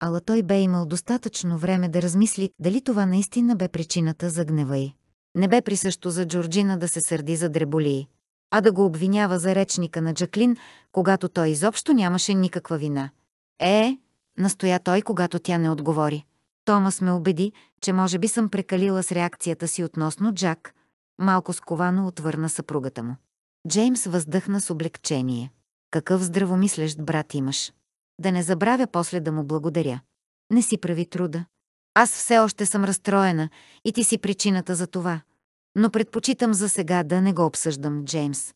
A: ала той бе имал достатъчно време да размисли дали това наистина бе причината за гнева й. Не бе присъщо за Джорджина да се сърди за дреболии, а да го обвинява за речника на Джаклин, когато той изобщо нямаше никаква вина. Е, е настоя той, когато тя не отговори. Томас ме убеди, че може би съм прекалила с реакцията си относно Джак, малко сковано отвърна съпругата му. Джеймс въздъхна с облегчение. Какъв здравомислещ брат имаш. Да не забравя после да му благодаря. Не си прави труда. Аз все още съм разстроена и ти си причината за това. Но предпочитам за сега да не го обсъждам, Джеймс.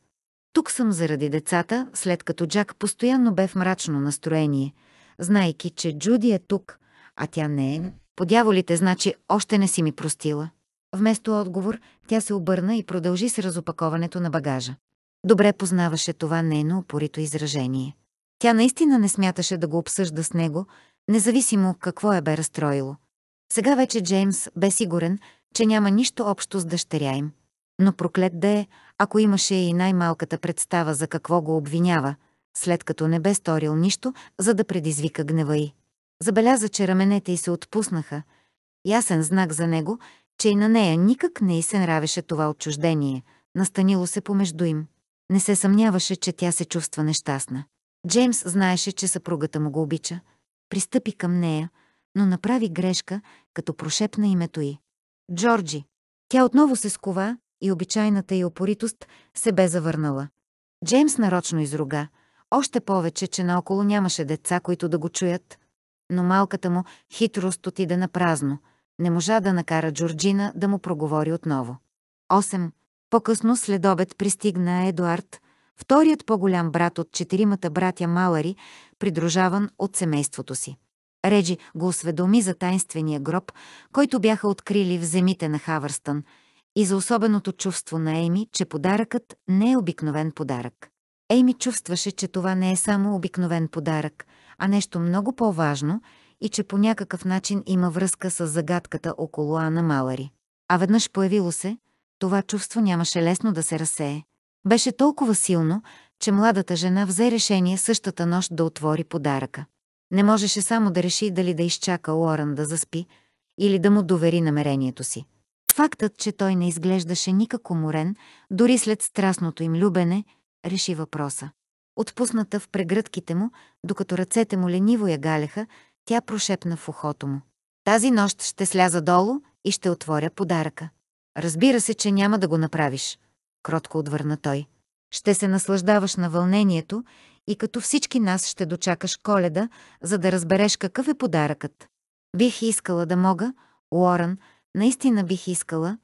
A: Тук съм заради децата, след като Джак постоянно бе в мрачно настроение, знайки, че Джуди е тук – а тя не е. Подяволите, значи, още не си ми простила. Вместо отговор, тя се обърна и продължи с разопаковането на багажа. Добре познаваше това нейно упорито изражение. Тя наистина не смяташе да го обсъжда с него, независимо какво я бе разстроило. Сега вече Джеймс бе сигурен, че няма нищо общо с дъщеря им. Но проклет да е, ако имаше и най-малката представа за какво го обвинява, след като не бе сторил нищо, за да предизвика гнева й. Забеляза, че раменете й се отпуснаха. Ясен знак за него, че и на нея никак не й се нравеше това отчуждение. Настанило се помежду им. Не се съмняваше, че тя се чувства нещастна. Джеймс знаеше, че съпругата му го обича. Пристъпи към нея, но направи грешка, като прошепна името й. Джорджи. Тя отново се скова и обичайната й опоритост се бе завърнала. Джеймс нарочно изруга, още повече, че наоколо нямаше деца, които да го чуят, но малката му хитрост отида на празно. Не можа да накара Джорджина да му проговори отново. 8. По-късно след обед пристигна Едуард, вторият по-голям брат от четиримата братя Малари, придружаван от семейството си. Реджи го осведоми за тайнствения гроб, който бяха открили в земите на Хавърстън, и за особеното чувство на Ейми, че подаръкът не е обикновен подарък. Ейми чувстваше, че това не е само обикновен подарък – а нещо много по-важно и че по някакъв начин има връзка с загадката около Ана Малари. А веднъж появило се, това чувство нямаше лесно да се разсее. Беше толкова силно, че младата жена взе решение същата нощ да отвори подаръка. Не можеше само да реши дали да изчака Лоран да заспи или да му довери намерението си. Фактът, че той не изглеждаше никак уморен, дори след страстното им любене, реши въпроса отпусната в прегръдките му, докато ръцете му лениво я галеха, тя прошепна в ухото му. Тази нощ ще сляза долу и ще отворя подаръка. Разбира се, че няма да го направиш, кротко отвърна той. Ще се наслаждаваш на вълнението и като всички нас ще дочакаш коледа, за да разбереш какъв е подаръкът. Бих искала да мога, Уорън, наистина бих искала,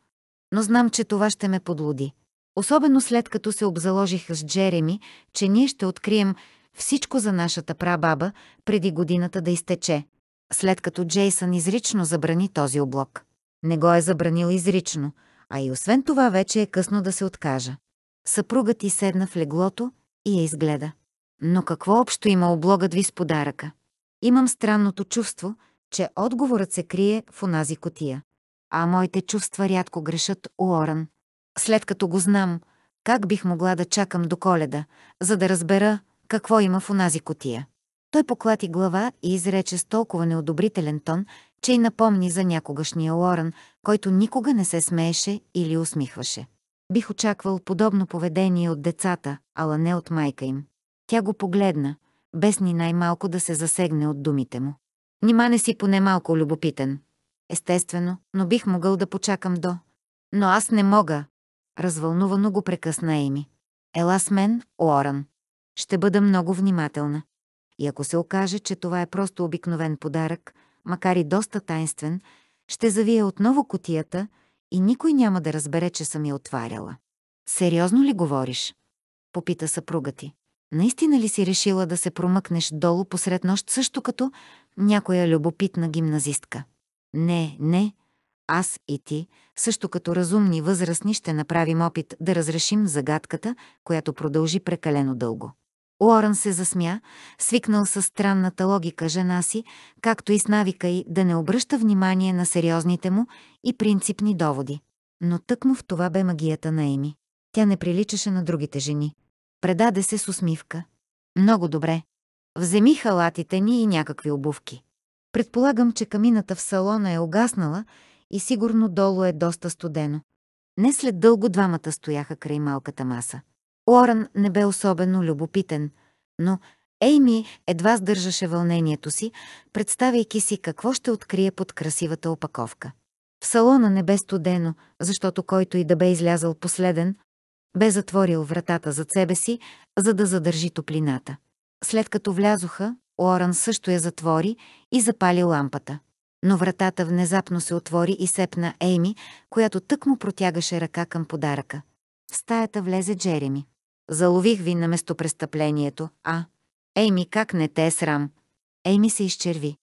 A: но знам, че това ще ме подлуди. Особено след като се обзаложих с Джереми, че ние ще открием всичко за нашата прабаба преди годината да изтече, след като Джейсън изрично забрани този облог. Не го е забранил изрично, а и освен това вече е късно да се откажа. Съпругът ти седна в леглото и я изгледа. Но какво общо има облогът ви с подаръка? Имам странното чувство, че отговорът се крие в онази котия. А моите чувства рядко грешат, Оран. След като го знам, как бих могла да чакам до коледа, за да разбера какво има в онази котия. Той поклати глава и изрече с толкова неодобрителен тон, че и напомни за някогашния Лоран, който никога не се смееше или усмихваше. Бих очаквал подобно поведение от децата, ала не от майка им. Тя го погледна, без ни най-малко да се засегне от думите му. Нима не си поне малко любопитен. Естествено, но бих могъл да почакам до. Но аз не мога, Развълнувано го прекъсна Еми. Ела с мен, Оран. Ще бъда много внимателна. И ако се окаже, че това е просто обикновен подарък, макар и доста тайнствен, ще завия отново котията и никой няма да разбере, че съм я отваряла. Сериозно ли говориш? Попита съпруга ти. Наистина ли си решила да се промъкнеш долу посред нощ също като някоя любопитна гимназистка? Не, не, аз и ти, също като разумни възрастни, ще направим опит да разрешим загадката, която продължи прекалено дълго. Уорън се засмя, свикнал с странната логика жена си, както и с навика й да не обръща внимание на сериозните му и принципни доводи. Но тъкмо в това бе магията на Еми. Тя не приличаше на другите жени. Предаде се с усмивка. Много добре. Вземи халатите ни и някакви обувки. Предполагам, че камината в салона е угаснала и сигурно долу е доста студено. Не след дълго двамата стояха край малката маса. Уорън не бе особено любопитен, но Ейми едва сдържаше вълнението си, представяйки си какво ще открие под красивата опаковка. В салона не бе студено, защото който и да бе излязъл последен, бе затворил вратата зад себе си, за да задържи топлината. След като влязоха, Уорън също я затвори и запали лампата но вратата внезапно се отвори и сепна Ейми, която тък му протягаше ръка към подаръка. В стаята влезе Джереми. Залових ви на местопрестъплението, а... Ейми, как не те е срам? Ейми се изчерви.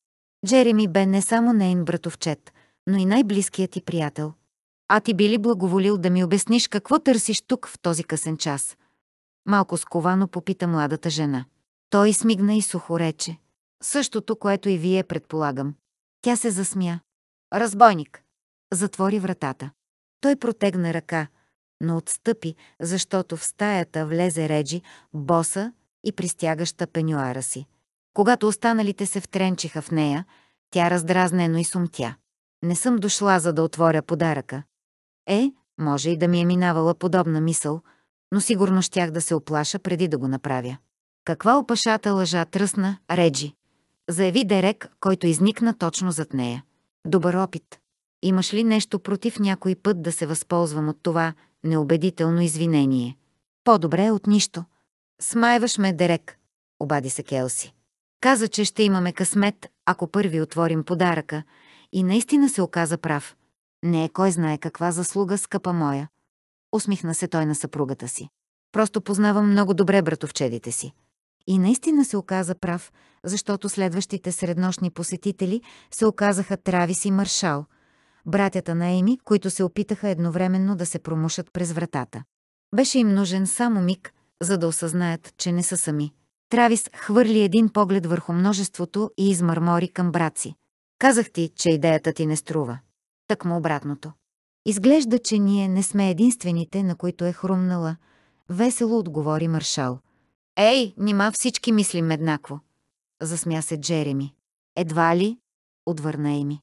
A: Джереми бе не само нейн братовчет, но и най-близкият ти приятел. А ти би ли благоволил да ми обясниш какво търсиш тук в този късен час? Малко сковано попита младата жена. Той смигна и сухо рече. Същото, което и вие предполагам. Тя се засмя. Разбойник! Затвори вратата. Той протегна ръка, но отстъпи, защото в стаята влезе Реджи, боса и пристягаща пенюара си. Когато останалите се втренчиха в нея, тя раздразнено и сумтя. Не съм дошла, за да отворя подаръка. Е, може и да ми е минавала подобна мисъл, но сигурно щях да се оплаша преди да го направя. Каква опашата лъжа тръсна, Реджи. Заяви Дерек, който изникна точно зад нея. Добър опит. Имаш ли нещо против някой път да се възползвам от това неубедително извинение? По-добре е от нищо. Смайваш ме, Дерек, обади се Келси. Каза, че ще имаме късмет, ако първи отворим подаръка, и наистина се оказа прав. Не е кой знае каква заслуга, скъпа моя. Усмихна се той на съпругата си. Просто познавам много добре братовчедите си. И наистина се оказа прав, защото следващите среднощни посетители се оказаха Травис и Маршал, братята на Еми, които се опитаха едновременно да се промушат през вратата. Беше им нужен само миг, за да осъзнаят, че не са сами. Травис хвърли един поглед върху множеството и измърмори към брат си. Казах ти, че идеята ти не струва. Так му обратното. Изглежда, че ние не сме единствените, на които е хрумнала. Весело отговори Маршал – Ей, нима всички мислим еднакво. Засмя се Джереми. Едва ли? Отвърна Еми.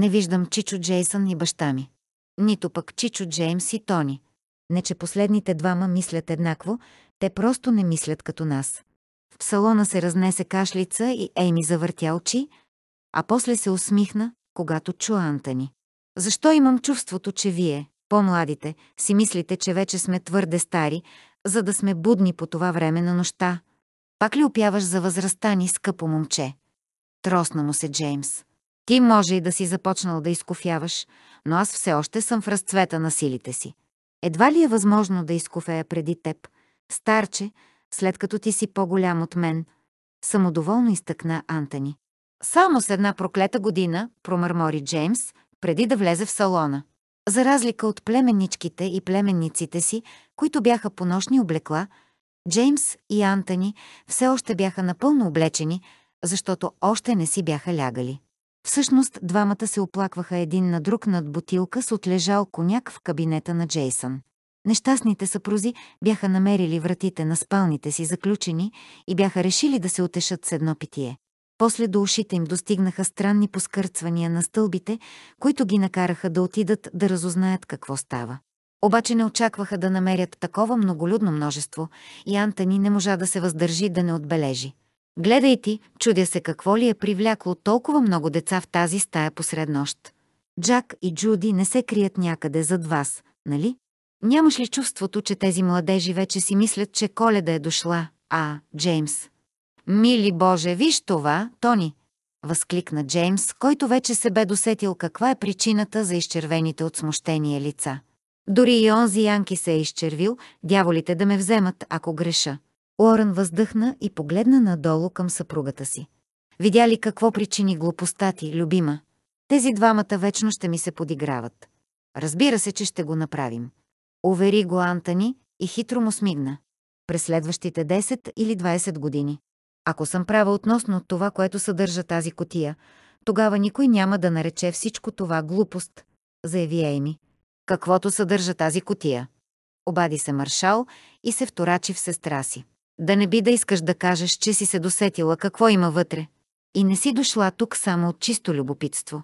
A: Не виждам Чичо Джейсън и баща ми. Нито пък Чичо Джеймс и Тони. Не, че последните двама мислят еднакво, те просто не мислят като нас. В салона се разнесе кашлица и Ейми завъртя очи, а после се усмихна, когато чу Антани. Защо имам чувството, че вие, по-младите, си мислите, че вече сме твърде стари, за да сме будни по това време на нощта. Пак ли опяваш за възрастта ни, скъпо момче? Тросна му се Джеймс. Ти може и да си започнал да изкофяваш, но аз все още съм в разцвета на силите си. Едва ли е възможно да изкофея преди теб? Старче, след като ти си по-голям от мен. Самодоволно изтъкна Антони. Само с една проклета година, промърмори Джеймс, преди да влезе в салона. За разлика от племенничките и племенниците си, които бяха по нощни облекла, Джеймс и Антони все още бяха напълно облечени, защото още не си бяха лягали. Всъщност, двамата се оплакваха един на друг над бутилка с отлежал коняк в кабинета на Джейсън. Нещастните съпрузи бяха намерили вратите на спалните си заключени и бяха решили да се отешат с едно питие. После до ушите им достигнаха странни поскърцвания на стълбите, които ги накараха да отидат да разузнаят какво става. Обаче не очакваха да намерят такова многолюдно множество и Антони не можа да се въздържи да не отбележи. Гледай ти, чудя се какво ли е привлякло толкова много деца в тази стая посред нощ. Джак и Джуди не се крият някъде зад вас, нали? Нямаш ли чувството, че тези младежи вече си мислят, че коледа е дошла, а, Джеймс, Мили Боже, виж това, Тони! Възкликна Джеймс, който вече се бе досетил каква е причината за изчервените от смущение лица. Дори и онзи Янки се е изчервил, дяволите да ме вземат, ако греша. Уорън въздъхна и погледна надолу към съпругата си. Видя ли какво причини глупостта ти, любима? Тези двамата вечно ще ми се подиграват. Разбира се, че ще го направим. Увери го Антони и хитро му смигна. През следващите 10 или 20 години ако съм права относно това, което съдържа тази котия, тогава никой няма да нарече всичко това глупост, заяви Ейми. Каквото съдържа тази котия? Обади се маршал и се вторачи в сестра си. Да не би да искаш да кажеш, че си се досетила какво има вътре. И не си дошла тук само от чисто любопитство.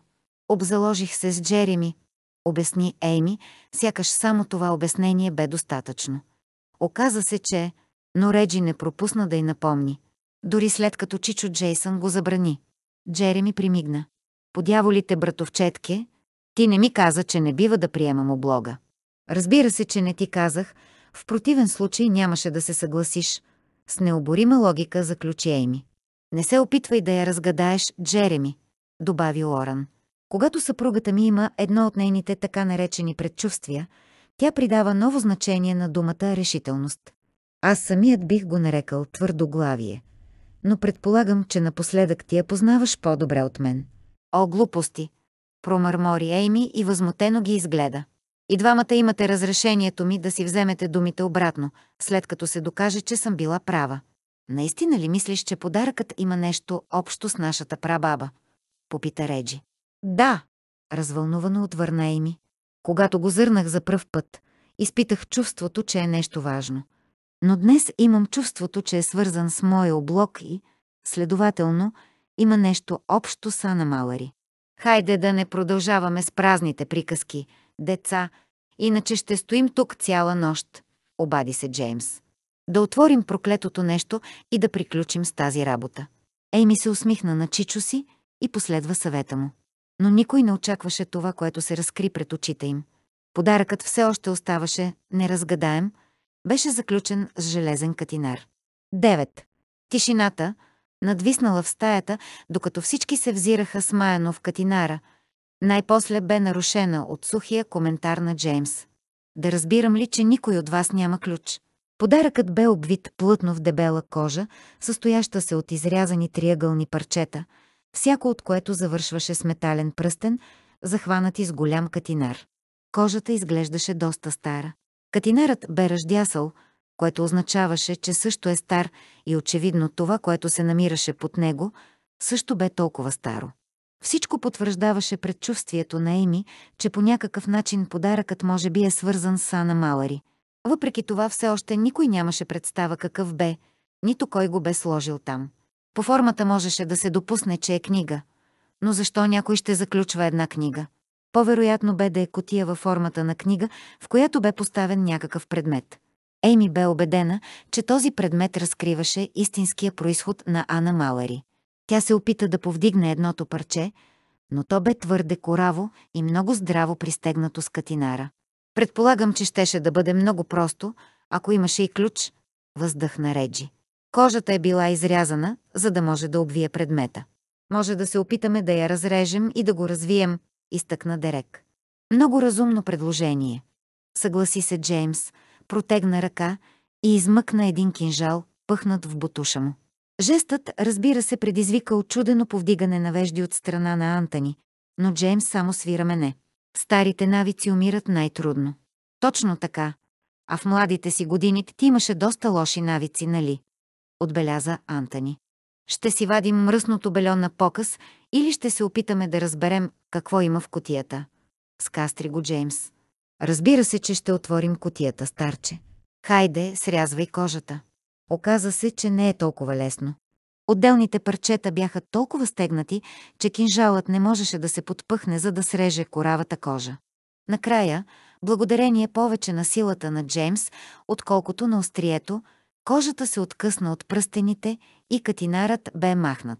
A: Обзаложих се с Джереми, обясни Ейми, сякаш само това обяснение бе достатъчно. Оказа се, че, но Реджи не пропусна да й напомни – дори след като Чичо Джейсън го забрани. Джереми примигна. Подяволите, братовчетке, ти не ми каза, че не бива да приемам облога. Разбира се, че не ти казах, в противен случай нямаше да се съгласиш. С необорима логика заключи Ейми. Не се опитвай да я разгадаеш, Джереми, добави Лоран. Когато съпругата ми има едно от нейните така наречени предчувствия, тя придава ново значение на думата решителност. Аз самият бих го нарекал твърдоглавие – но предполагам, че напоследък ти я познаваш по-добре от мен. О, глупости! Промърмори Ейми и възмутено ги изгледа. И двамата имате разрешението ми да си вземете думите обратно, след като се докаже, че съм била права. Наистина ли мислиш, че подаръкът има нещо общо с нашата прабаба? Попита Реджи. Да, развълнувано отвърна Ейми. Когато го зърнах за пръв път, изпитах чувството, че е нещо важно. Но днес имам чувството, че е свързан с моя облок, и, следователно, има нещо общо с Ана Малари. Хайде да не продължаваме с празните приказки, деца, иначе ще стоим тук цяла нощ, обади се Джеймс. Да отворим проклетото нещо и да приключим с тази работа. Ейми се усмихна на Чичо си и последва съвета му. Но никой не очакваше това, което се разкри пред очите им. Подаръкът все още оставаше неразгадаем, беше заключен с железен катинар. 9. Тишината, надвиснала в стаята, докато всички се взираха смаяно в катинара, най-после бе нарушена от сухия коментар на Джеймс. Да разбирам ли, че никой от вас няма ключ? Подаръкът бе обвит плътно в дебела кожа, състояща се от изрязани триъгълни парчета, всяко от което завършваше с метален пръстен, захванати с голям катинар. Кожата изглеждаше доста стара. Катинерът бе ръждясал, което означаваше, че също е стар и очевидно това, което се намираше под него, също бе толкова старо. Всичко потвърждаваше предчувствието на Еми, че по някакъв начин подаръкът може би е свързан с Ана Малари. Въпреки това все още никой нямаше представа какъв бе, нито кой го бе сложил там. По формата можеше да се допусне, че е книга. Но защо някой ще заключва една книга? По-вероятно бе да е котия във формата на книга, в която бе поставен някакъв предмет. Ейми бе убедена, че този предмет разкриваше истинския происход на Ана Малари. Тя се опита да повдигне едното парче, но то бе твърде кораво и много здраво пристегнато с катинара. Предполагам, че щеше да бъде много просто, ако имаше и ключ, въздъхна Реджи. Кожата е била изрязана, за да може да обвие предмета. Може да се опитаме да я разрежем и да го развием, изтъкна Дерек. Много разумно предложение. Съгласи се Джеймс, протегна ръка и измъкна един кинжал, пъхнат в бутуша му. Жестът, разбира се, предизвика очудено повдигане на вежди от страна на Антони, но Джеймс само свира мене. Старите навици умират най-трудно. Точно така. А в младите си години ти имаше доста лоши навици, нали? Отбеляза Антони. Ще си вадим мръсното бельо на показ или ще се опитаме да разберем какво има в котията. Скастри го Джеймс. Разбира се, че ще отворим котията, старче. Хайде, срязвай кожата. Оказа се, че не е толкова лесно. Отделните парчета бяха толкова стегнати, че кинжалът не можеше да се подпъхне, за да среже коравата кожа. Накрая, благодарение повече на силата на Джеймс, отколкото на острието, кожата се откъсна от пръстените и катинарът бе махнат.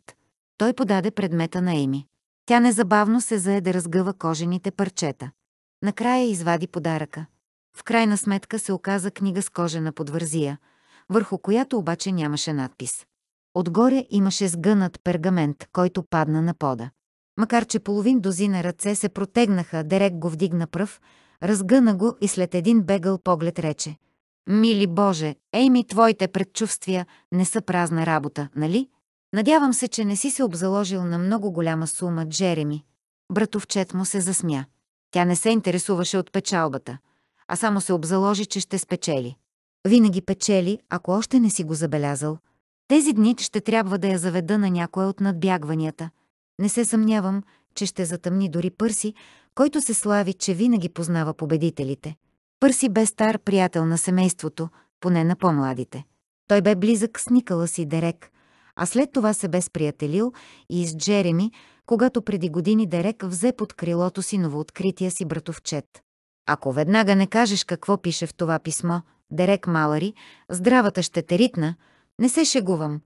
A: Той подаде предмета на Еми. Тя незабавно се зае да разгъва кожените парчета. Накрая извади подаръка. В крайна сметка се оказа книга с кожена подвързия, върху която обаче нямаше надпис. Отгоре имаше сгънат пергамент, който падна на пода. Макар че половин дозина ръце се протегнаха, Дерек го вдигна пръв, разгъна го и след един бегъл поглед рече. «Мили Боже, ей ми твоите предчувствия не са празна работа, нали?» Надявам се, че не си се обзаложил на много голяма сума, Джереми. Братовчет му се засмя. Тя не се интересуваше от печалбата, а само се обзаложи, че ще спечели. Винаги печели, ако още не си го забелязал. Тези дни ще трябва да я заведа на някое от надбягванията. Не се съмнявам, че ще затъмни дори Пърси, който се слави, че винаги познава победителите. Пърси бе стар приятел на семейството, поне на по-младите. Той бе близък с Никала си Дерек, а след това се бе сприятелил и с Джереми, когато преди години Дерек взе под крилото си новооткрития си братовчет. Ако веднага не кажеш какво пише в това писмо, Дерек Малари, здравата ще те ритна, не се шегувам.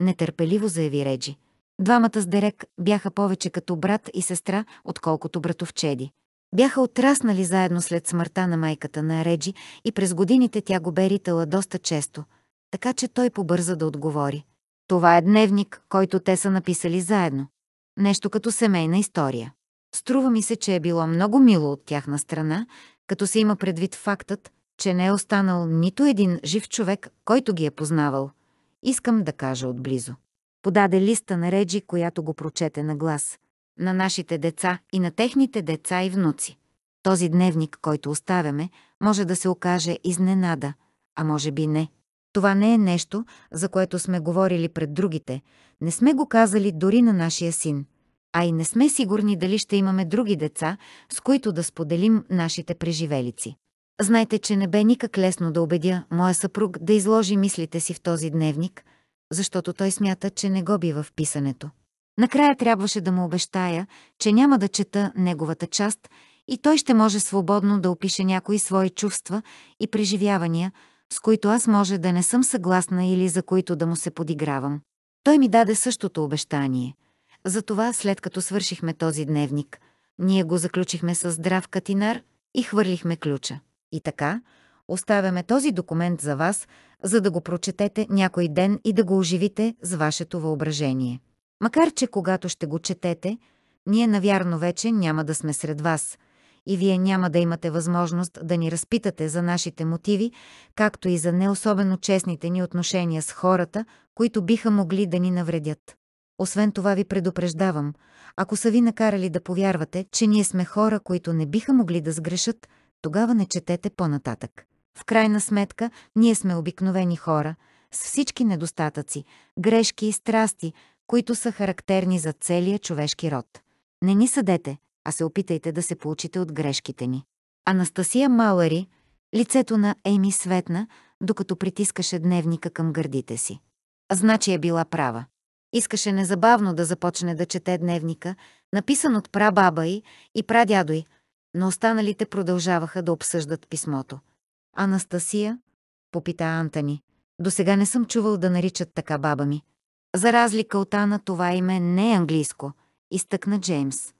A: Нетърпеливо заяви Реджи. Двамата с Дерек бяха повече като брат и сестра, отколкото братовчеди. Бяха отраснали заедно след смъртта на майката на Реджи и през годините тя го бе ритала доста често, така че той побърза да отговори. Това е дневник, който те са написали заедно. Нещо като семейна история. Струва ми се, че е било много мило от тяхна страна, като се има предвид фактът, че не е останал нито един жив човек, който ги е познавал. Искам да кажа отблизо. Подаде листа на Реджи, която го прочете на глас. На нашите деца и на техните деца и внуци. Този дневник, който оставяме, може да се окаже изненада, а може би не – това не е нещо, за което сме говорили пред другите, не сме го казали дори на нашия син, а и не сме сигурни дали ще имаме други деца, с които да споделим нашите преживелици. Знайте, че не бе никак лесно да убедя моя съпруг да изложи мислите си в този дневник, защото той смята, че не го би в писането. Накрая трябваше да му обещая, че няма да чета неговата част и той ще може свободно да опише някои свои чувства и преживявания, с които аз може да не съм съгласна или за които да му се подигравам. Той ми даде същото обещание. Затова, след като свършихме този дневник, ние го заключихме с здрав катинар и хвърлихме ключа. И така, оставяме този документ за вас, за да го прочетете някой ден и да го оживите с вашето въображение. Макар, че когато ще го четете, ние навярно вече няма да сме сред вас – и вие няма да имате възможност да ни разпитате за нашите мотиви, както и за не особено честните ни отношения с хората, които биха могли да ни навредят. Освен това ви предупреждавам, ако са ви накарали да повярвате, че ние сме хора, които не биха могли да сгрешат, тогава не четете по-нататък. В крайна сметка, ние сме обикновени хора, с всички недостатъци, грешки и страсти, които са характерни за целия човешки род. Не ни съдете, а се опитайте да се получите от грешките ни. Анастасия Малари, лицето на Еми светна, докато притискаше дневника към гърдите си. Значи е била права. Искаше незабавно да започне да чете дневника, написан от прабаба й и прадядо й, но останалите продължаваха да обсъждат писмото. Анастасия, попита Антони, до сега не съм чувал да наричат така баба ми. За разлика от Ана, това име не е английско, изтъкна Джеймс.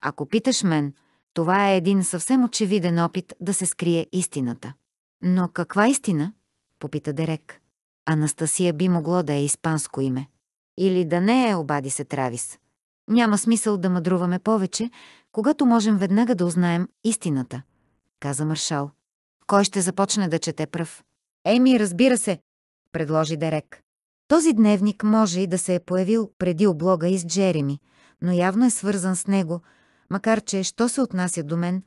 A: Ако питаш мен, това е един съвсем очевиден опит да се скрие истината. Но каква истина? Попита Дерек. Анастасия би могло да е испанско име. Или да не е, обади се Травис. Няма смисъл да мъдруваме повече, когато можем веднага да узнаем истината, каза Маршал. Кой ще започне да чете пръв? Еми, разбира се, предложи Дерек. Този дневник може и да се е появил преди облога из Джереми, но явно е свързан с него – макар че, що се отнася до мен,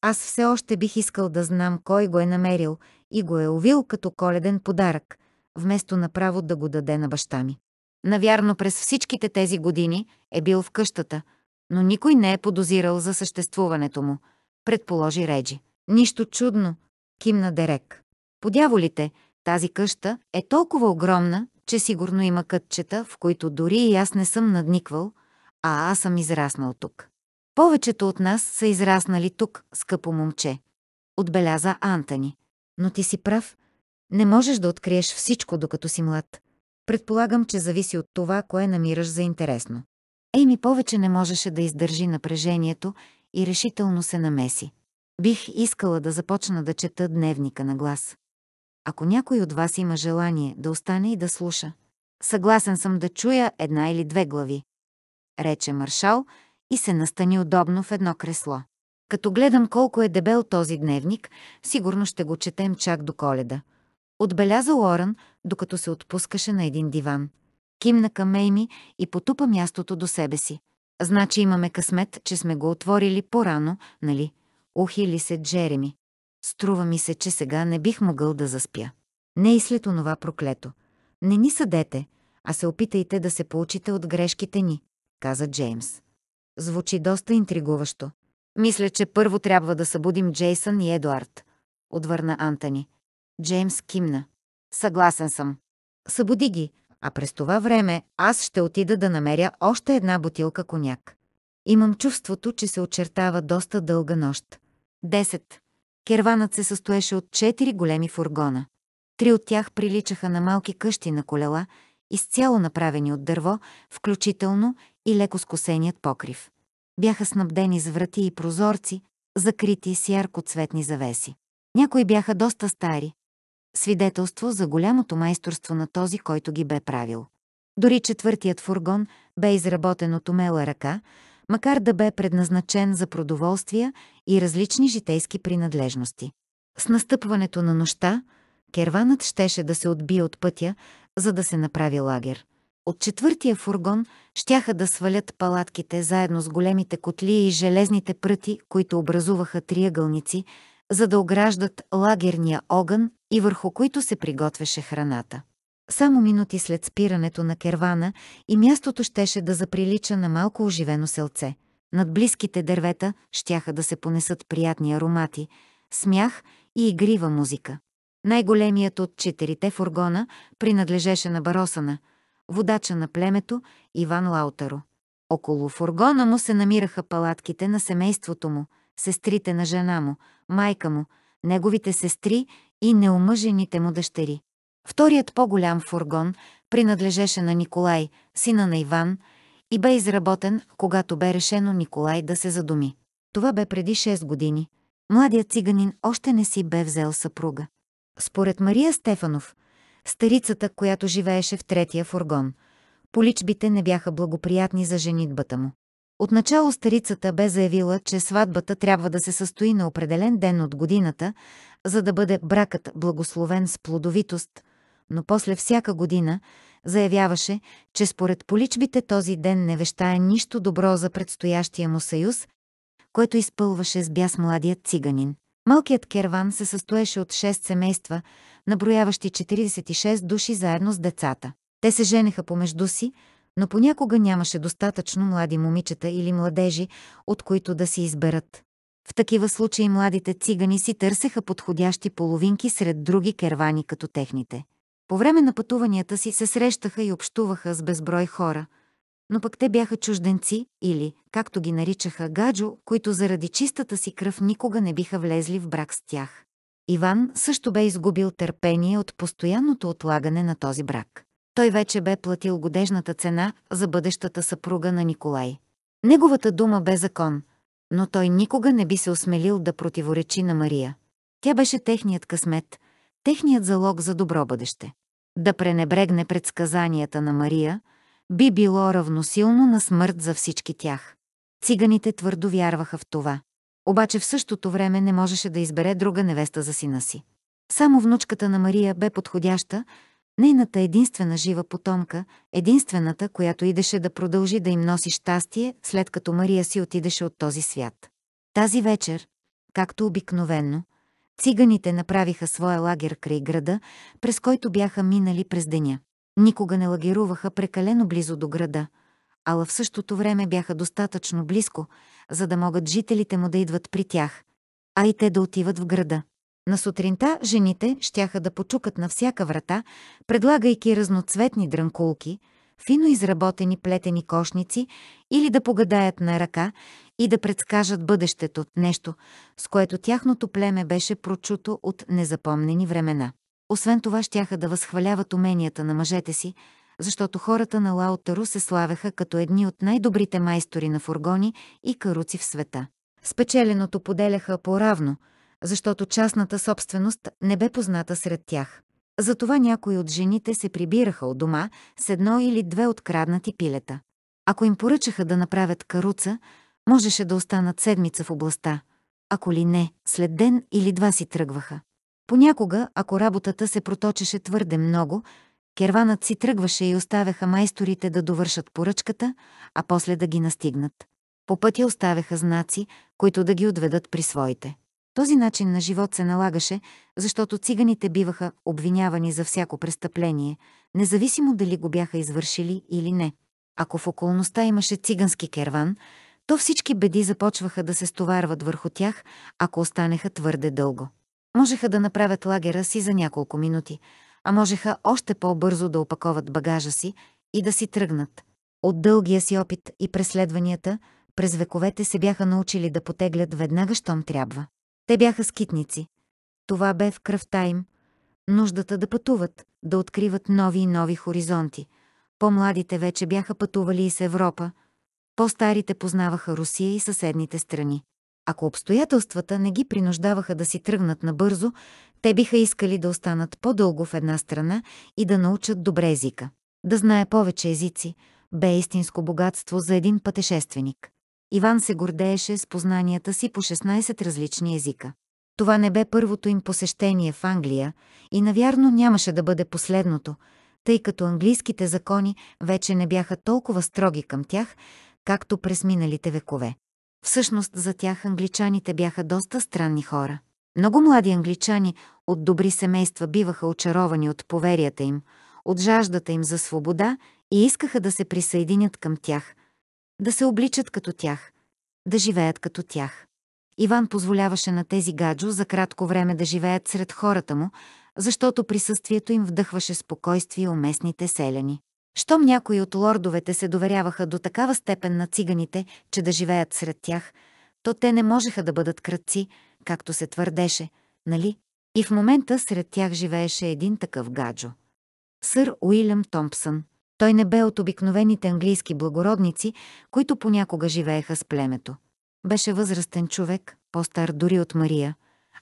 A: аз все още бих искал да знам кой го е намерил и го е увил като коледен подарък, вместо направо да го даде на баща ми. Навярно през всичките тези години е бил в къщата, но никой не е подозирал за съществуването му, предположи Реджи. Нищо чудно, кимна Дерек. Подяволите, тази къща е толкова огромна, че сигурно има кътчета, в които дори и аз не съм надниквал, а аз съм израснал тук. Повечето от нас са израснали тук, скъпо момче, отбеляза Антони. Но ти си прав. Не можеш да откриеш всичко, докато си млад. Предполагам, че зависи от това, кое намираш за интересно. Ейми повече не можеше да издържи напрежението и решително се намеси. Бих искала да започна да чета дневника на глас. Ако някой от вас има желание да остане и да слуша, съгласен съм да чуя една или две глави. Рече маршал – и се настани удобно в едно кресло. Като гледам колко е дебел този дневник, сигурно ще го четем чак до коледа. Отбеляза Лоран, докато се отпускаше на един диван. Кимна към Мейми и потупа мястото до себе си. Значи имаме късмет, че сме го отворили по-рано, нали? Ухили се Джереми. Струва ми се, че сега не бих могъл да заспя. Не и след онова проклето. Не ни съдете, а се опитайте да се получите от грешките ни, каза Джеймс. Звучи доста интригуващо. Мисля, че първо трябва да събудим Джейсън и Едуард, отвърна Антони. Джеймс кимна. Съгласен съм. Събуди ги, а през това време аз ще отида да намеря още една бутилка коняк. Имам чувството, че се очертава доста дълга нощ. 10. Керванът се състоеше от четири големи фургона. Три от тях приличаха на малки къщи на колела изцяло направени от дърво, включително и леко скосеният покрив. Бяха снабдени с врати и прозорци, закрити с яркоцветни завеси. Някои бяха доста стари. Свидетелство за голямото майсторство на този, който ги бе правил. Дори четвъртият фургон бе изработен от умела ръка, макар да бе предназначен за продоволствия и различни житейски принадлежности. С настъпването на нощта, керванът щеше да се отбие от пътя, за да се направи лагер. От четвъртия фургон щяха да свалят палатките заедно с големите котли и железните пръти, които образуваха триъгълници, за да ограждат лагерния огън и върху които се приготвяше храната. Само минути след спирането на кервана и мястото щеше да заприлича на малко оживено селце. Над близките дървета щяха да се понесат приятни аромати, смях и игрива музика. Най-големият от четирите фургона принадлежеше на Баросана, водача на племето Иван Лаутаро. Около фургона му се намираха палатките на семейството му, сестрите на жена му, майка му, неговите сестри и неумъжените му дъщери. Вторият по-голям фургон принадлежеше на Николай, сина на Иван, и бе изработен, когато бе решено Николай да се задуми. Това бе преди 6 години. Младият циганин още не си бе взел съпруга. Според Мария Стефанов, старицата, която живееше в третия фургон, поличбите не бяха благоприятни за женитбата му. Отначало старицата бе заявила, че сватбата трябва да се състои на определен ден от годината, за да бъде бракът благословен с плодовитост, но после всяка година заявяваше, че според поличбите този ден не вещае нищо добро за предстоящия му съюз, което изпълваше с бяс младият циганин. Малкият керван се състоеше от 6 семейства, наброяващи 46 души заедно с децата. Те се женеха помежду си, но понякога нямаше достатъчно млади момичета или младежи, от които да си изберат. В такива случаи младите цигани си търсеха подходящи половинки сред други кервани като техните. По време на пътуванията си се срещаха и общуваха с безброй хора – но пък те бяха чужденци или, както ги наричаха гаджо, които заради чистата си кръв никога не биха влезли в брак с тях. Иван също бе изгубил търпение от постоянното отлагане на този брак. Той вече бе платил годежната цена за бъдещата съпруга на Николай. Неговата дума бе закон, но той никога не би се осмелил да противоречи на Мария. Тя беше техният късмет, техният залог за добро бъдеще. Да пренебрегне предсказанията на Мария – би било равносилно на смърт за всички тях. Циганите твърдо вярваха в това. Обаче в същото време не можеше да избере друга невеста за сина си. Само внучката на Мария бе подходяща, нейната единствена жива потомка, единствената, която идеше да продължи да им носи щастие, след като Мария си отидеше от този свят. Тази вечер, както обикновенно, циганите направиха своя лагер край града, през който бяха минали през деня. Никога не лагеруваха прекалено близо до града, ала в същото време бяха достатъчно близко, за да могат жителите му да идват при тях, а и те да отиват в града. На сутринта жените щяха да почукат на всяка врата, предлагайки разноцветни дрънкулки, фино изработени плетени кошници или да погадаят на ръка и да предскажат бъдещето, нещо, с което тяхното племе беше прочуто от незапомнени времена. Освен това щяха да възхваляват уменията на мъжете си, защото хората на Лаутару се славеха като едни от най-добрите майстори на фургони и каруци в света. Спечеленото поделяха по-равно, защото частната собственост не бе позната сред тях. Затова някои от жените се прибираха от дома с едно или две откраднати пилета. Ако им поръчаха да направят каруца, можеше да останат седмица в областта. Ако ли не, след ден или два си тръгваха. Понякога, ако работата се проточеше твърде много, керванът си тръгваше и оставяха майсторите да довършат поръчката, а после да ги настигнат. По пътя оставяха знаци, които да ги отведат при своите. Този начин на живот се налагаше, защото циганите биваха обвинявани за всяко престъпление, независимо дали го бяха извършили или не. Ако в околността имаше цигански керван, то всички беди започваха да се стоварват върху тях, ако останеха твърде дълго. Можеха да направят лагера си за няколко минути, а можеха още по-бързо да опаковат багажа си и да си тръгнат. От дългия си опит и преследванията, през вековете се бяха научили да потеглят веднага, щом трябва. Те бяха скитници. Това бе в кръвта им. Нуждата да пътуват, да откриват нови и нови хоризонти. По-младите вече бяха пътували и с Европа, по-старите познаваха Русия и съседните страни. Ако обстоятелствата не ги принуждаваха да си тръгнат набързо, те биха искали да останат по-дълго в една страна и да научат добре езика. Да знае повече езици бе истинско богатство за един пътешественик. Иван се гордееше с познанията си по 16 различни езика. Това не бе първото им посещение в Англия и навярно нямаше да бъде последното, тъй като английските закони вече не бяха толкова строги към тях, както през миналите векове. Всъщност за тях англичаните бяха доста странни хора. Много млади англичани от добри семейства биваха очаровани от поверията им, от жаждата им за свобода и искаха да се присъединят към тях, да се обличат като тях, да живеят като тях. Иван позволяваше на тези гаджо за кратко време да живеят сред хората му, защото присъствието им вдъхваше спокойствие у местните селяни. Щом някои от лордовете се доверяваха до такава степен на циганите, че да живеят сред тях, то те не можеха да бъдат кръци, както се твърдеше, нали? И в момента сред тях живееше един такъв гаджо. Сър Уилям Томпсън. Той не бе от обикновените английски благородници, които понякога живееха с племето. Беше възрастен човек, по-стар дори от Мария,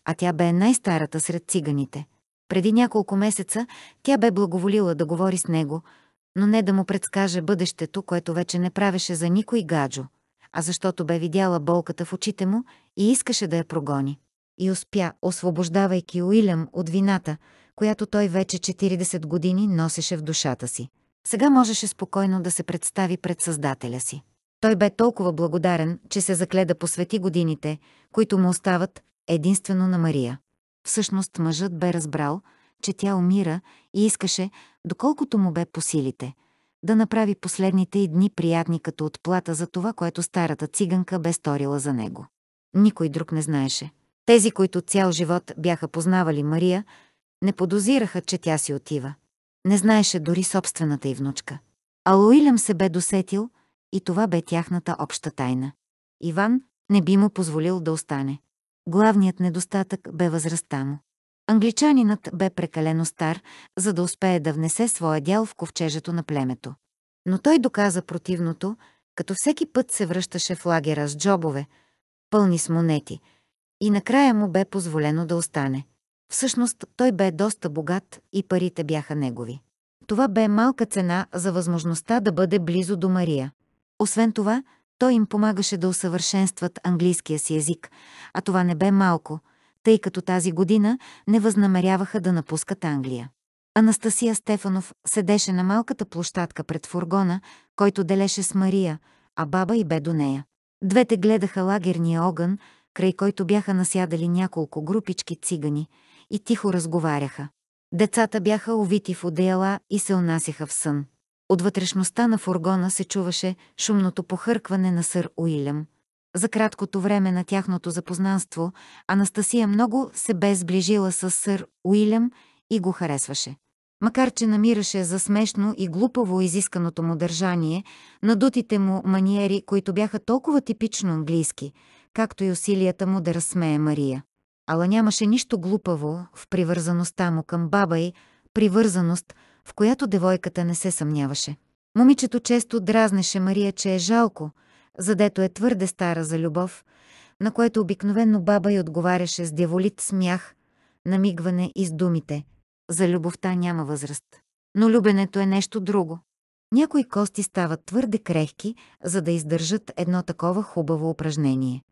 A: а тя бе най-старата сред циганите. Преди няколко месеца тя бе благоволила да говори с него – но не да му предскаже бъдещето, което вече не правеше за никой гаджо, а защото бе видяла болката в очите му и искаше да я прогони. И успя, освобождавайки Уилям от вината, която той вече 40 години носеше в душата си. Сега можеше спокойно да се представи пред Създателя си. Той бе толкова благодарен, че се закле да посвети годините, които му остават, единствено на Мария. Всъщност мъжът бе разбрал, че тя умира и искаше, доколкото му бе по силите, да направи последните и дни приятни като отплата за това, което старата циганка бе сторила за него. Никой друг не знаеше. Тези, които цял живот бяха познавали Мария, не подозираха, че тя си отива. Не знаеше дори собствената й внучка. А Луилям се бе досетил и това бе тяхната обща тайна. Иван не би му позволил да остане. Главният недостатък бе възрастта му. Англичанинът бе прекалено стар, за да успее да внесе своя дял в ковчежето на племето. Но той доказа противното, като всеки път се връщаше в лагера с джобове, пълни с монети, и накрая му бе позволено да остане. Всъщност той бе доста богат и парите бяха негови. Това бе малка цена за възможността да бъде близо до Мария. Освен това, той им помагаше да усъвършенстват английския си език, а това не бе малко – тъй като тази година не възнамеряваха да напускат Англия. Анастасия Стефанов седеше на малката площадка пред фургона, който делеше с Мария, а баба и бе до нея. Двете гледаха лагерния огън, край който бяха насядали няколко групички цигани и тихо разговаряха. Децата бяха увити в одеяла и се унасяха в сън. От вътрешността на фургона се чуваше шумното похъркване на сър Уилям – за краткото време на тяхното запознанство Анастасия много се бе сближила с сър Уилям и го харесваше. Макар, че намираше за смешно и глупаво изисканото му държание, надутите му маниери, които бяха толкова типично английски, както и усилията му да разсмее Мария. Ала нямаше нищо глупаво в привързаността му към баба й, привързаност, в която девойката не се съмняваше. Момичето често дразнеше Мария, че е жалко – задето е твърде стара за любов, на което обикновенно баба й отговаряше с дяволит смях, намигване и с думите. За любовта няма възраст. Но любенето е нещо друго. Някои кости стават твърде крехки, за да издържат едно такова хубаво упражнение.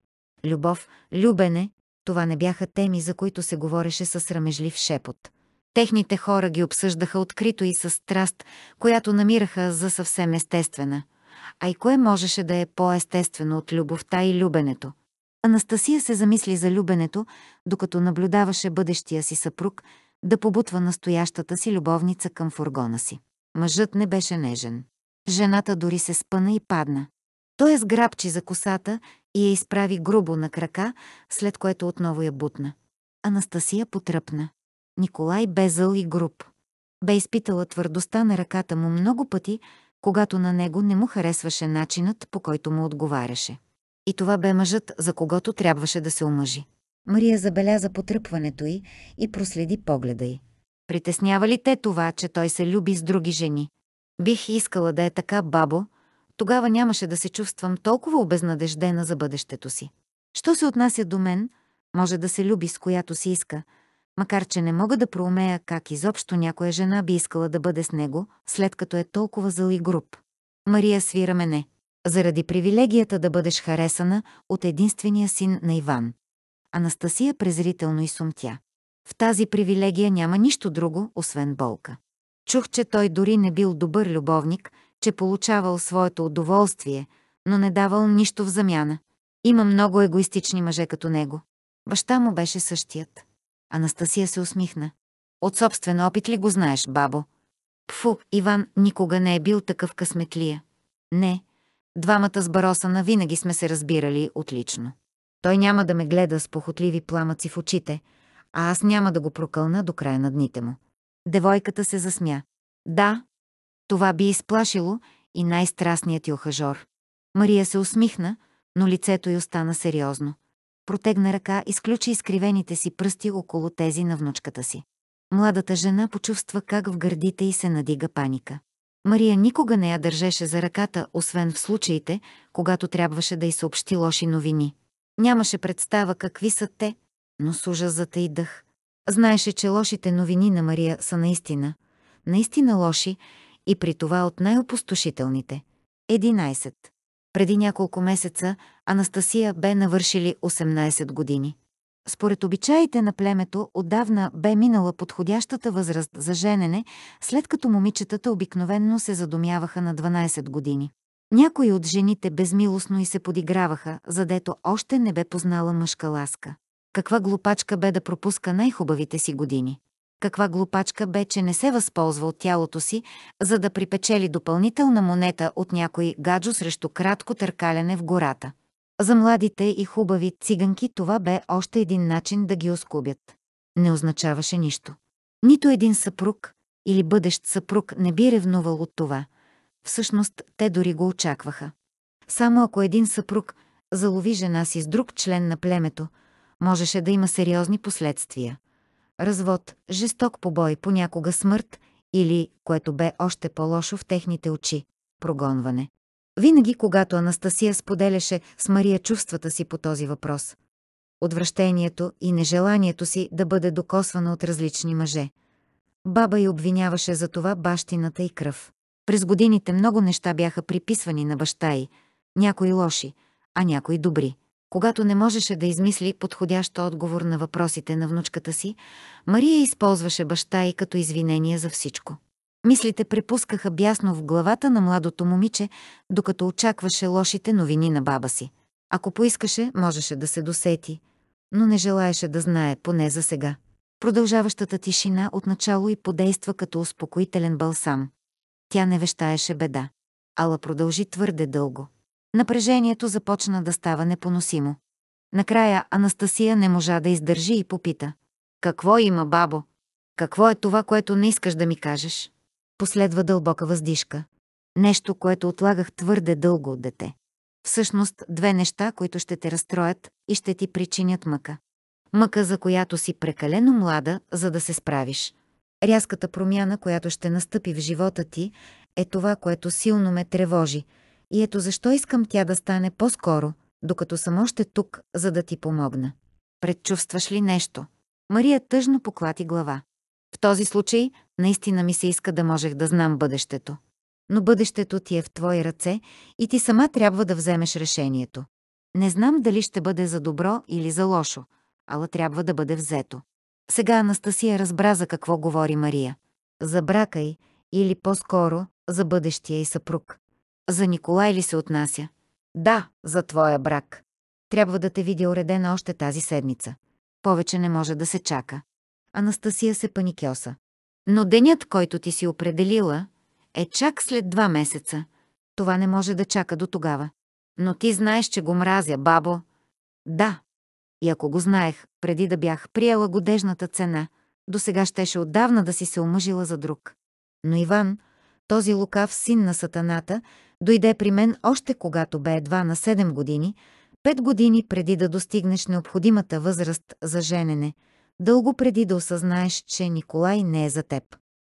A: Любов, любене, това не бяха теми, за които се говореше със срамежлив шепот. Техните хора ги обсъждаха открито и с страст, която намираха за съвсем естествена – а и кое можеше да е по-естествено от любовта и любенето. Анастасия се замисли за любенето, докато наблюдаваше бъдещия си съпруг да побутва настоящата си любовница към фургона си. Мъжът не беше нежен. Жената дори се спъна и падна. Той я е сграбчи за косата и я изправи грубо на крака, след което отново я бутна. Анастасия потръпна. Николай бе зъл и груб. Бе изпитала твърдостта на ръката му много пъти, когато на него не му харесваше начинът, по който му отговаряше. И това бе мъжът, за когото трябваше да се омъжи. Мария забеляза потръпването й и проследи погледа й. Притеснява ли те това, че той се люби с други жени? Бих искала да е така, бабо, тогава нямаше да се чувствам толкова обезнадеждена за бъдещето си. Що се отнася до мен, може да се люби с която си иска – макар че не мога да проумея как изобщо някоя жена би искала да бъде с него, след като е толкова зъл и груб. Мария свира мене, заради привилегията да бъдеш харесана от единствения син на Иван. Анастасия презрително и сумтя. В тази привилегия няма нищо друго, освен болка. Чух, че той дори не бил добър любовник, че получавал своето удоволствие, но не давал нищо в замяна. Има много егоистични мъже като него. Баща му беше същият. Анастасия се усмихна. От собствен опит ли го знаеш, бабо? Пфу, Иван никога не е бил такъв късметлия. Не, двамата с Баросана винаги сме се разбирали отлично. Той няма да ме гледа с похотливи пламъци в очите, а аз няма да го прокълна до края на дните му. Девойката се засмя. Да, това би изплашило и най-страстният ти охажор. Мария се усмихна, но лицето й остана сериозно протегна ръка и сключи изкривените си пръсти около тези на внучката си. Младата жена почувства как в гърдите й се надига паника. Мария никога не я държеше за ръката, освен в случаите, когато трябваше да й съобщи лоши новини. Нямаше представа какви са те, но с ужасата и дъх. Знаеше, че лошите новини на Мария са наистина, наистина лоши и при това от най-опустошителните. Преди няколко месеца Анастасия бе навършили 18 години. Според обичаите на племето, отдавна бе минала подходящата възраст за женене, след като момичетата обикновенно се задумяваха на 12 години. Някои от жените безмилостно и се подиграваха, задето още не бе познала мъжка ласка. Каква глупачка бе да пропуска най-хубавите си години каква глупачка бе, че не се възползва от тялото си, за да припечели допълнителна монета от някой гаджо срещу кратко търкаляне в гората. За младите и хубави циганки това бе още един начин да ги оскубят. Не означаваше нищо. Нито един съпруг или бъдещ съпруг не би ревнувал от това. Всъщност, те дори го очакваха. Само ако един съпруг залови жена си с друг член на племето, можеше да има сериозни последствия. Развод, жесток побой, понякога смърт или, което бе още по-лошо в техните очи, прогонване. Винаги, когато Анастасия споделяше с Мария чувствата си по този въпрос, отвращението и нежеланието си да бъде докосвана от различни мъже. Баба й обвиняваше за това бащината и кръв. През годините много неща бяха приписвани на баща й, някои лоши, а някои добри. Когато не можеше да измисли подходящ отговор на въпросите на внучката си, Мария използваше баща и като извинение за всичко. Мислите препускаха бясно в главата на младото момиче, докато очакваше лошите новини на баба си. Ако поискаше, можеше да се досети, но не желаеше да знае, поне за сега. Продължаващата тишина отначало и подейства като успокоителен балсам. Тя не вещаеше беда. Ала продължи твърде дълго. Напрежението започна да става непоносимо. Накрая Анастасия не можа да издържи и попита. Какво има, бабо? Какво е това, което не искаш да ми кажеш? Последва дълбока въздишка. Нещо, което отлагах твърде дълго от дете. Всъщност две неща, които ще те разстроят и ще ти причинят мъка. Мъка, за която си прекалено млада, за да се справиш. Рязката промяна, която ще настъпи в живота ти, е това, което силно ме тревожи – и ето защо искам тя да стане по-скоро, докато съм още тук, за да ти помогна. Предчувстваш ли нещо? Мария тъжно поклати глава. В този случай, наистина ми се иска да можех да знам бъдещето. Но бъдещето ти е в твои ръце и ти сама трябва да вземеш решението. Не знам дали ще бъде за добро или за лошо, ала трябва да бъде взето. Сега Анастасия разбра за какво говори Мария. За брака й, или по-скоро, за бъдещия й съпруг. За Николай ли се отнася? Да, за твоя брак. Трябва да те видя уредена още тази седмица. Повече не може да се чака. Анастасия се паникьоса. Но денят, който ти си определила, е чак след два месеца. Това не може да чака до тогава. Но ти знаеш, че го мразя, бабо. Да. И ако го знаех, преди да бях приела годежната цена, до сега щеше отдавна да си се омъжила за друг. Но Иван, този лукав син на сатаната, дойде при мен още когато бе едва на 7 години, 5 години преди да достигнеш необходимата възраст за женене, дълго преди да осъзнаеш, че Николай не е за теб.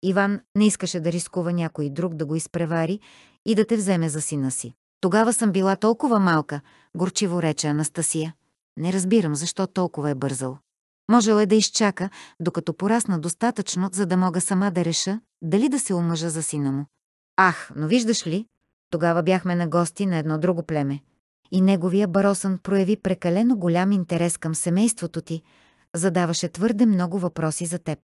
A: Иван не искаше да рискува някой друг да го изпревари и да те вземе за сина си. Тогава съм била толкова малка, горчиво рече Анастасия. Не разбирам защо толкова е бързал. Можел е да изчака, докато порасна достатъчно, за да мога сама да реша дали да се омъжа за сина му. Ах, но виждаш ли, тогава бяхме на гости на едно друго племе. И неговия баросън прояви прекалено голям интерес към семейството ти, задаваше твърде много въпроси за теб.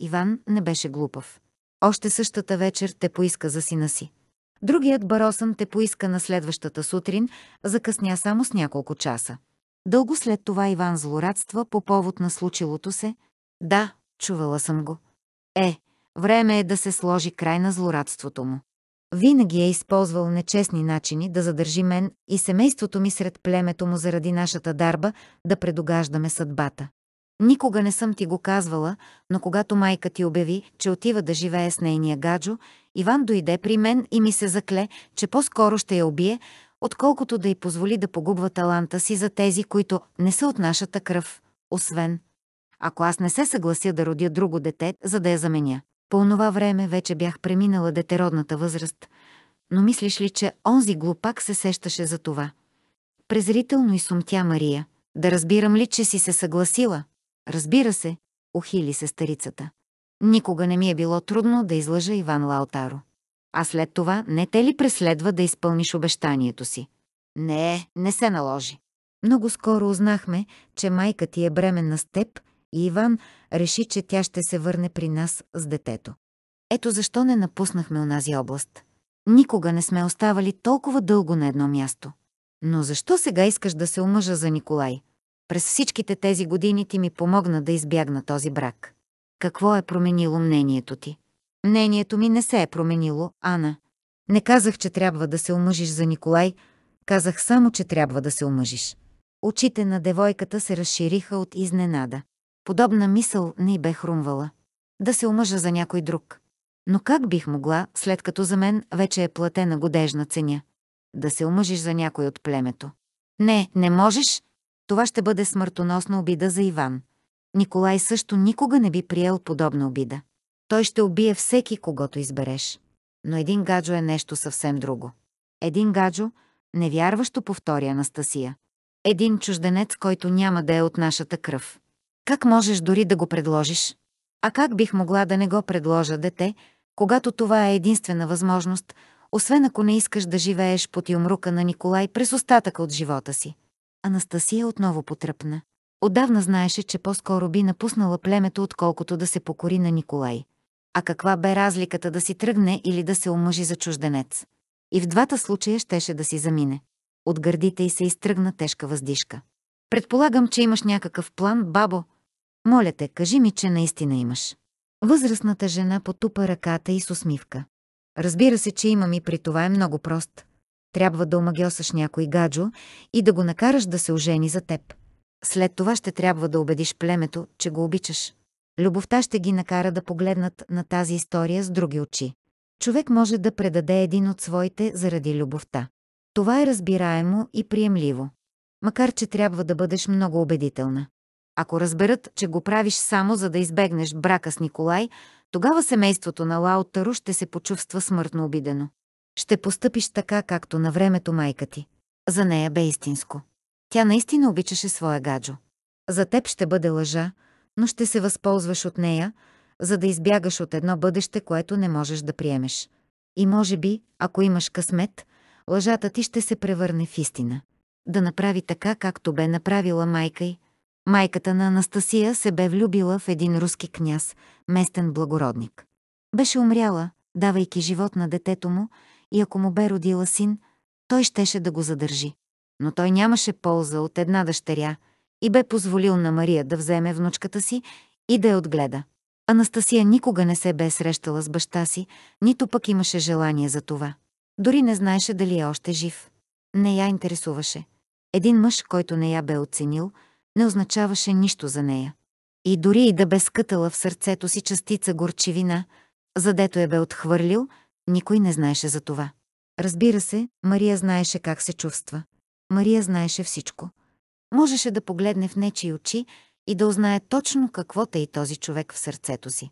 A: Иван не беше глупав. Още същата вечер те поиска за сина си. Другият баросън те поиска на следващата сутрин, закъсня само с няколко часа. Дълго след това Иван злорадства по повод на случилото се. Да, чувала съм го. Е, време е да се сложи край на злорадството му. Винаги е използвал нечестни начини да задържи мен и семейството ми сред племето му заради нашата дарба да предогаждаме съдбата. Никога не съм ти го казвала, но когато майка ти обяви, че отива да живее с нейния гаджо, Иван дойде при мен и ми се закле, че по-скоро ще я убие, отколкото да й позволи да погубва таланта си за тези, които не са от нашата кръв, освен ако аз не се съглася да родя друго дете, за да я заменя. По онова време вече бях преминала детеродната възраст, но мислиш ли, че онзи глупак се сещаше за това? Презрително и сумтя Мария. Да разбирам ли, че си се съгласила? Разбира се, ухили се старицата. Никога не ми е било трудно да излъжа Иван Лаотаро. А след това не те ли преследва да изпълниш обещанието си? Не, не се наложи. Много скоро узнахме, че майка ти е бременна с теб и Иван реши, че тя ще се върне при нас с детето. Ето защо не напуснахме онази област. Никога не сме оставали толкова дълго на едно място. Но защо сега искаш да се омъжа за Николай? През всичките тези години ти ми помогна да избягна този брак. Какво е променило мнението ти? Мнението ми не се е променило, Ана. Не казах, че трябва да се омъжиш за Николай, казах само, че трябва да се омъжиш. Очите на девойката се разшириха от изненада. Подобна мисъл не й бе хрумвала. Да се омъжа за някой друг. Но как бих могла, след като за мен вече е платена годежна ценя? Да се омъжиш за някой от племето. Не, не можеш. Това ще бъде смъртоносна обида за Иван. Николай също никога не би приел подобна обида. Той ще убие всеки, когато избереш. Но един гаджо е нещо съвсем друго. Един гаджо, невярващо повтори Анастасия. Един чужденец, който няма да е от нашата кръв. Как можеш дори да го предложиш? А как бих могла да не го предложа дете, когато това е единствена възможност, освен ако не искаш да живееш под юмрука на Николай през остатъка от живота си? Анастасия отново потръпна. Отдавна знаеше, че по-скоро би напуснала племето, отколкото да се покори на Николай. А каква бе разликата да си тръгне или да се омъжи за чужденец? И в двата случая щеше да си замине. От гърдите й се изтръгна тежка въздишка. Предполагам, че имаш някакъв план, бабо. Моля те, кажи ми, че наистина имаш. Възрастната жена потупа ръката и с усмивка. Разбира се, че имам и при това е много прост. Трябва да омагиосаш някой гаджо и да го накараш да се ожени за теб. След това ще трябва да убедиш племето, че го обичаш. Любовта ще ги накара да погледнат на тази история с други очи. Човек може да предаде един от своите заради любовта. Това е разбираемо и приемливо макар че трябва да бъдеш много убедителна. Ако разберат, че го правиш само за да избегнеш брака с Николай, тогава семейството на Лао Тару ще се почувства смъртно обидено. Ще постъпиш така, както на времето майка ти. За нея бе истинско. Тя наистина обичаше своя гаджо. За теб ще бъде лъжа, но ще се възползваш от нея, за да избягаш от едно бъдеще, което не можеш да приемеш. И може би, ако имаш късмет, лъжата ти ще се превърне в истина да направи така, както бе направила майка й. Майката на Анастасия се бе влюбила в един руски княз, местен благородник. Беше умряла, давайки живот на детето му, и ако му бе родила син, той щеше да го задържи. Но той нямаше полза от една дъщеря и бе позволил на Мария да вземе внучката си и да я отгледа. Анастасия никога не се бе срещала с баща си, нито пък имаше желание за това. Дори не знаеше дали е още жив. Не я интересуваше. Един мъж, който не я бе оценил, не означаваше нищо за нея. И дори и да бе скътала в сърцето си частица горчивина, задето я бе отхвърлил, никой не знаеше за това. Разбира се, Мария знаеше как се чувства. Мария знаеше всичко. Можеше да погледне в нечи очи и да узнае точно какво и този човек в сърцето си.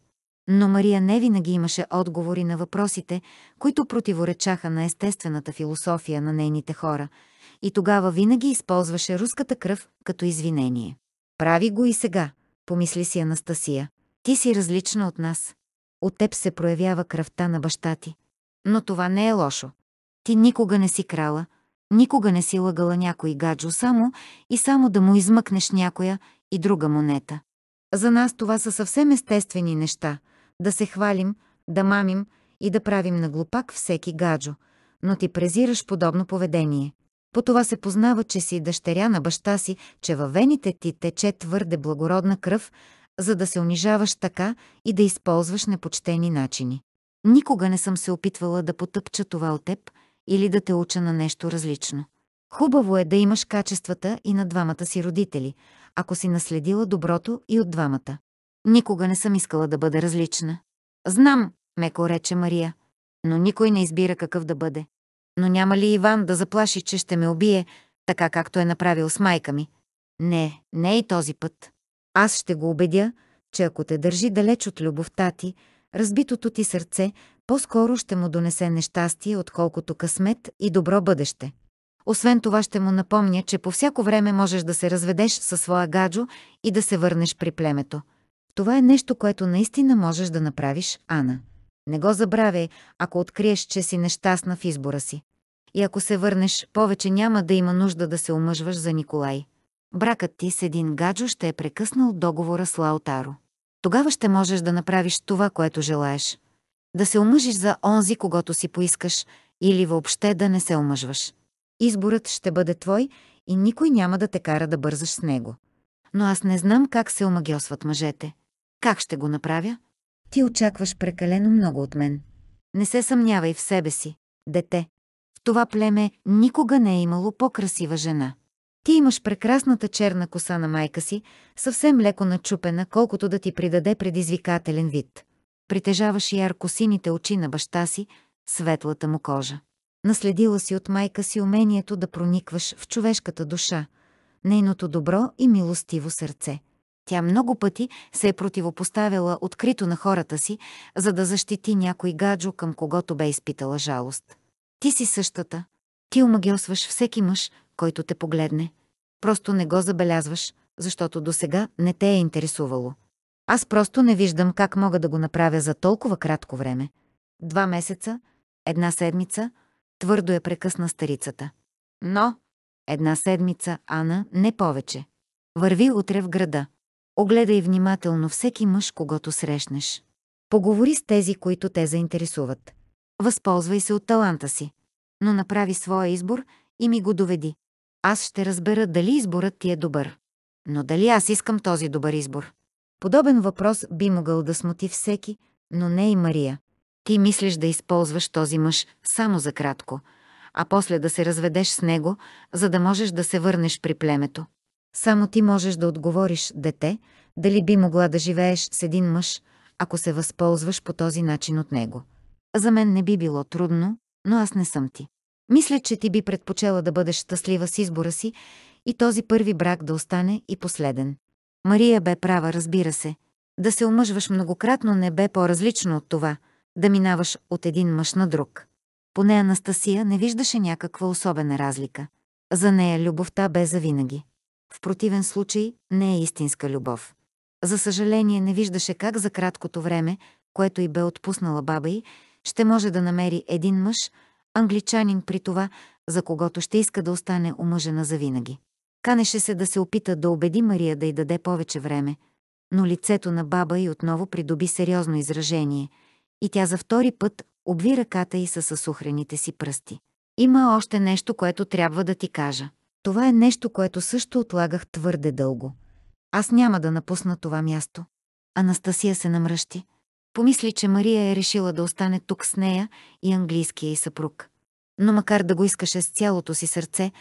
A: Но Мария не винаги имаше отговори на въпросите, които противоречаха на естествената философия на нейните хора – и тогава винаги използваше руската кръв като извинение. Прави го и сега, помисли си Анастасия. Ти си различна от нас. От теб се проявява кръвта на баща ти. Но това не е лошо. Ти никога не си крала, никога не си лъгала някой гаджо само и само да му измъкнеш някоя и друга монета. За нас това са съвсем естествени неща – да се хвалим, да мамим и да правим на глупак всеки гаджо, но ти презираш подобно поведение. По това се познава, че си дъщеря на баща си, че във вените ти тече твърде благородна кръв, за да се унижаваш така и да използваш непочтени начини. Никога не съм се опитвала да потъпча това от теб или да те уча на нещо различно. Хубаво е да имаш качествата и на двамата си родители, ако си наследила доброто и от двамата. Никога не съм искала да бъда различна. Знам, меко рече Мария, но никой не избира какъв да бъде. Но няма ли Иван да заплаши, че ще ме убие, така както е направил с майка ми? Не, не и този път. Аз ще го убедя, че ако те държи далеч от любовта ти, разбитото ти сърце по-скоро ще му донесе нещастие, отколкото късмет и добро бъдеще. Освен това ще му напомня, че по всяко време можеш да се разведеш със своя гаджо и да се върнеш при племето. Това е нещо, което наистина можеш да направиш, Ана. Не го забравяй, ако откриеш, че си нещастна в избора си. И ако се върнеш, повече няма да има нужда да се омъжваш за Николай. Бракът ти с един гаджо ще е прекъснал договора с Лаотаро. Тогава ще можеш да направиш това, което желаеш. Да се омъжиш за онзи, когато си поискаш, или въобще да не се омъжваш. Изборът ще бъде твой и никой няма да те кара да бързаш с него. Но аз не знам как се омагиосват мъжете. Как ще го направя? Ти очакваш прекалено много от мен. Не се съмнявай в себе си, дете. В това племе никога не е имало по-красива жена. Ти имаш прекрасната черна коса на майка си, съвсем леко начупена, колкото да ти придаде предизвикателен вид. Притежаваш ярко-сините очи на баща си, светлата му кожа. Наследила си от майка си умението да проникваш в човешката душа, нейното добро и милостиво сърце – тя много пъти се е противопоставяла открито на хората си, за да защити някой гаджо, към когото бе изпитала жалост. Ти си същата. Ти омагиосваш всеки мъж, който те погледне. Просто не го забелязваш, защото до сега не те е интересувало. Аз просто не виждам как мога да го направя за толкова кратко време. Два месеца, една седмица, твърдо е прекъсна старицата. Но, една седмица, Ана, не повече. Върви утре в града. Огледай внимателно всеки мъж, когато срещнеш. Поговори с тези, които те заинтересуват. Възползвай се от таланта си, но направи своя избор и ми го доведи. Аз ще разбера дали изборът ти е добър. Но дали аз искам този добър избор? Подобен въпрос би могъл да смути всеки, но не и Мария. Ти мислиш да използваш този мъж само за кратко, а после да се разведеш с него, за да можеш да се върнеш при племето. Само ти можеш да отговориш, дете, дали би могла да живееш с един мъж, ако се възползваш по този начин от него. За мен не би било трудно, но аз не съм ти. Мисля, че ти би предпочела да бъдеш щастлива с избора си и този първи брак да остане и последен. Мария бе права, разбира се. Да се омъжваш многократно не бе по-различно от това, да минаваш от един мъж на друг. Поне Анастасия не виждаше някаква особена разлика. За нея любовта бе завинаги. В противен случай не е истинска любов. За съжаление не виждаше как за краткото време, което й бе отпуснала баба й, ще може да намери един мъж, англичанин при това, за когото ще иска да остане омъжена завинаги. Канеше се да се опита да убеди Мария да й даде повече време, но лицето на баба й отново придоби сериозно изражение и тя за втори път обви ръката й със съсухрените си пръсти. Има още нещо, което трябва да ти кажа. Това е нещо, което също отлагах твърде дълго. Аз няма да напусна това място. Анастасия се намръщи. Помисли, че Мария е решила да остане тук с нея и английския и съпруг. Но макар да го искаше с цялото си сърце,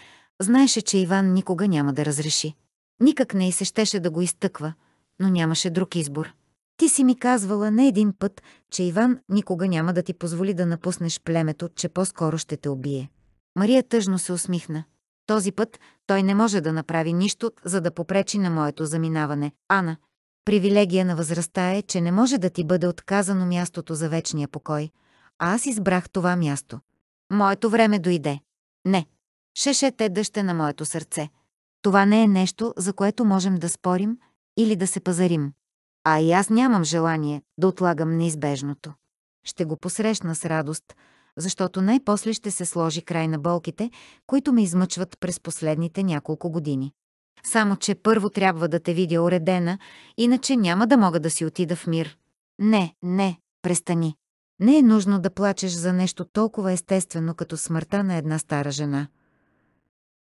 A: знаеше, че Иван никога няма да разреши. Никак не и се щеше да го изтъква, но нямаше друг избор. Ти си ми казвала не един път, че Иван никога няма да ти позволи да напуснеш племето, че по-скоро ще те убие. Мария тъжно се усмихна. Този път той не може да направи нищо, за да попречи на моето заминаване. Ана, привилегия на възрастта е, че не може да ти бъде отказано мястото за вечния покой, а аз избрах това място. Моето време дойде. Не. Шеше те дъще на моето сърце. Това не е нещо, за което можем да спорим или да се пазарим. А и аз нямам желание да отлагам неизбежното. Ще го посрещна с радост, защото най-после ще се сложи край на болките, които ме измъчват през последните няколко години. Само, че първо трябва да те видя уредена, иначе няма да мога да си отида в мир. Не, не, престани. Не е нужно да плачеш за нещо толкова естествено, като смъртта на една стара жена.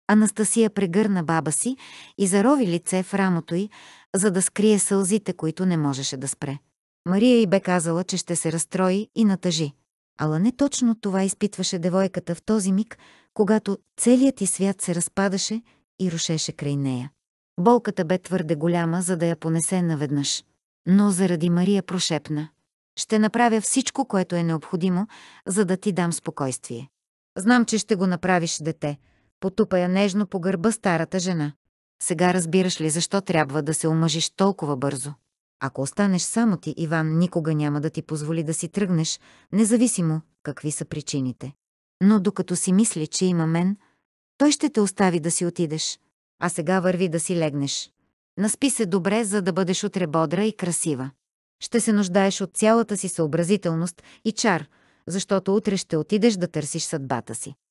A: Анастасия прегърна баба си и зарови лице в рамото й, за да скрие сълзите, които не можеше да спре. Мария й бе казала, че ще се разстрои и натъжи. Ала не точно това изпитваше девойката в този миг, когато целият и свят се разпадаше и рушеше край нея. Болката бе твърде голяма, за да я понесе наведнъж. Но заради Мария прошепна. Ще направя всичко, което е необходимо, за да ти дам спокойствие. Знам, че ще го направиш, дете. Потупа я нежно по гърба старата жена. Сега разбираш ли защо трябва да се омъжиш толкова бързо? Ако останеш само ти, Иван никога няма да ти позволи да си тръгнеш, независимо какви са причините. Но докато си мисли, че има мен, той ще те остави да си отидеш. А сега върви да си легнеш. Наспи се добре, за да бъдеш утре бодра и красива. Ще се нуждаеш от цялата си съобразителност и чар, защото утре ще отидеш да търсиш съдбата си.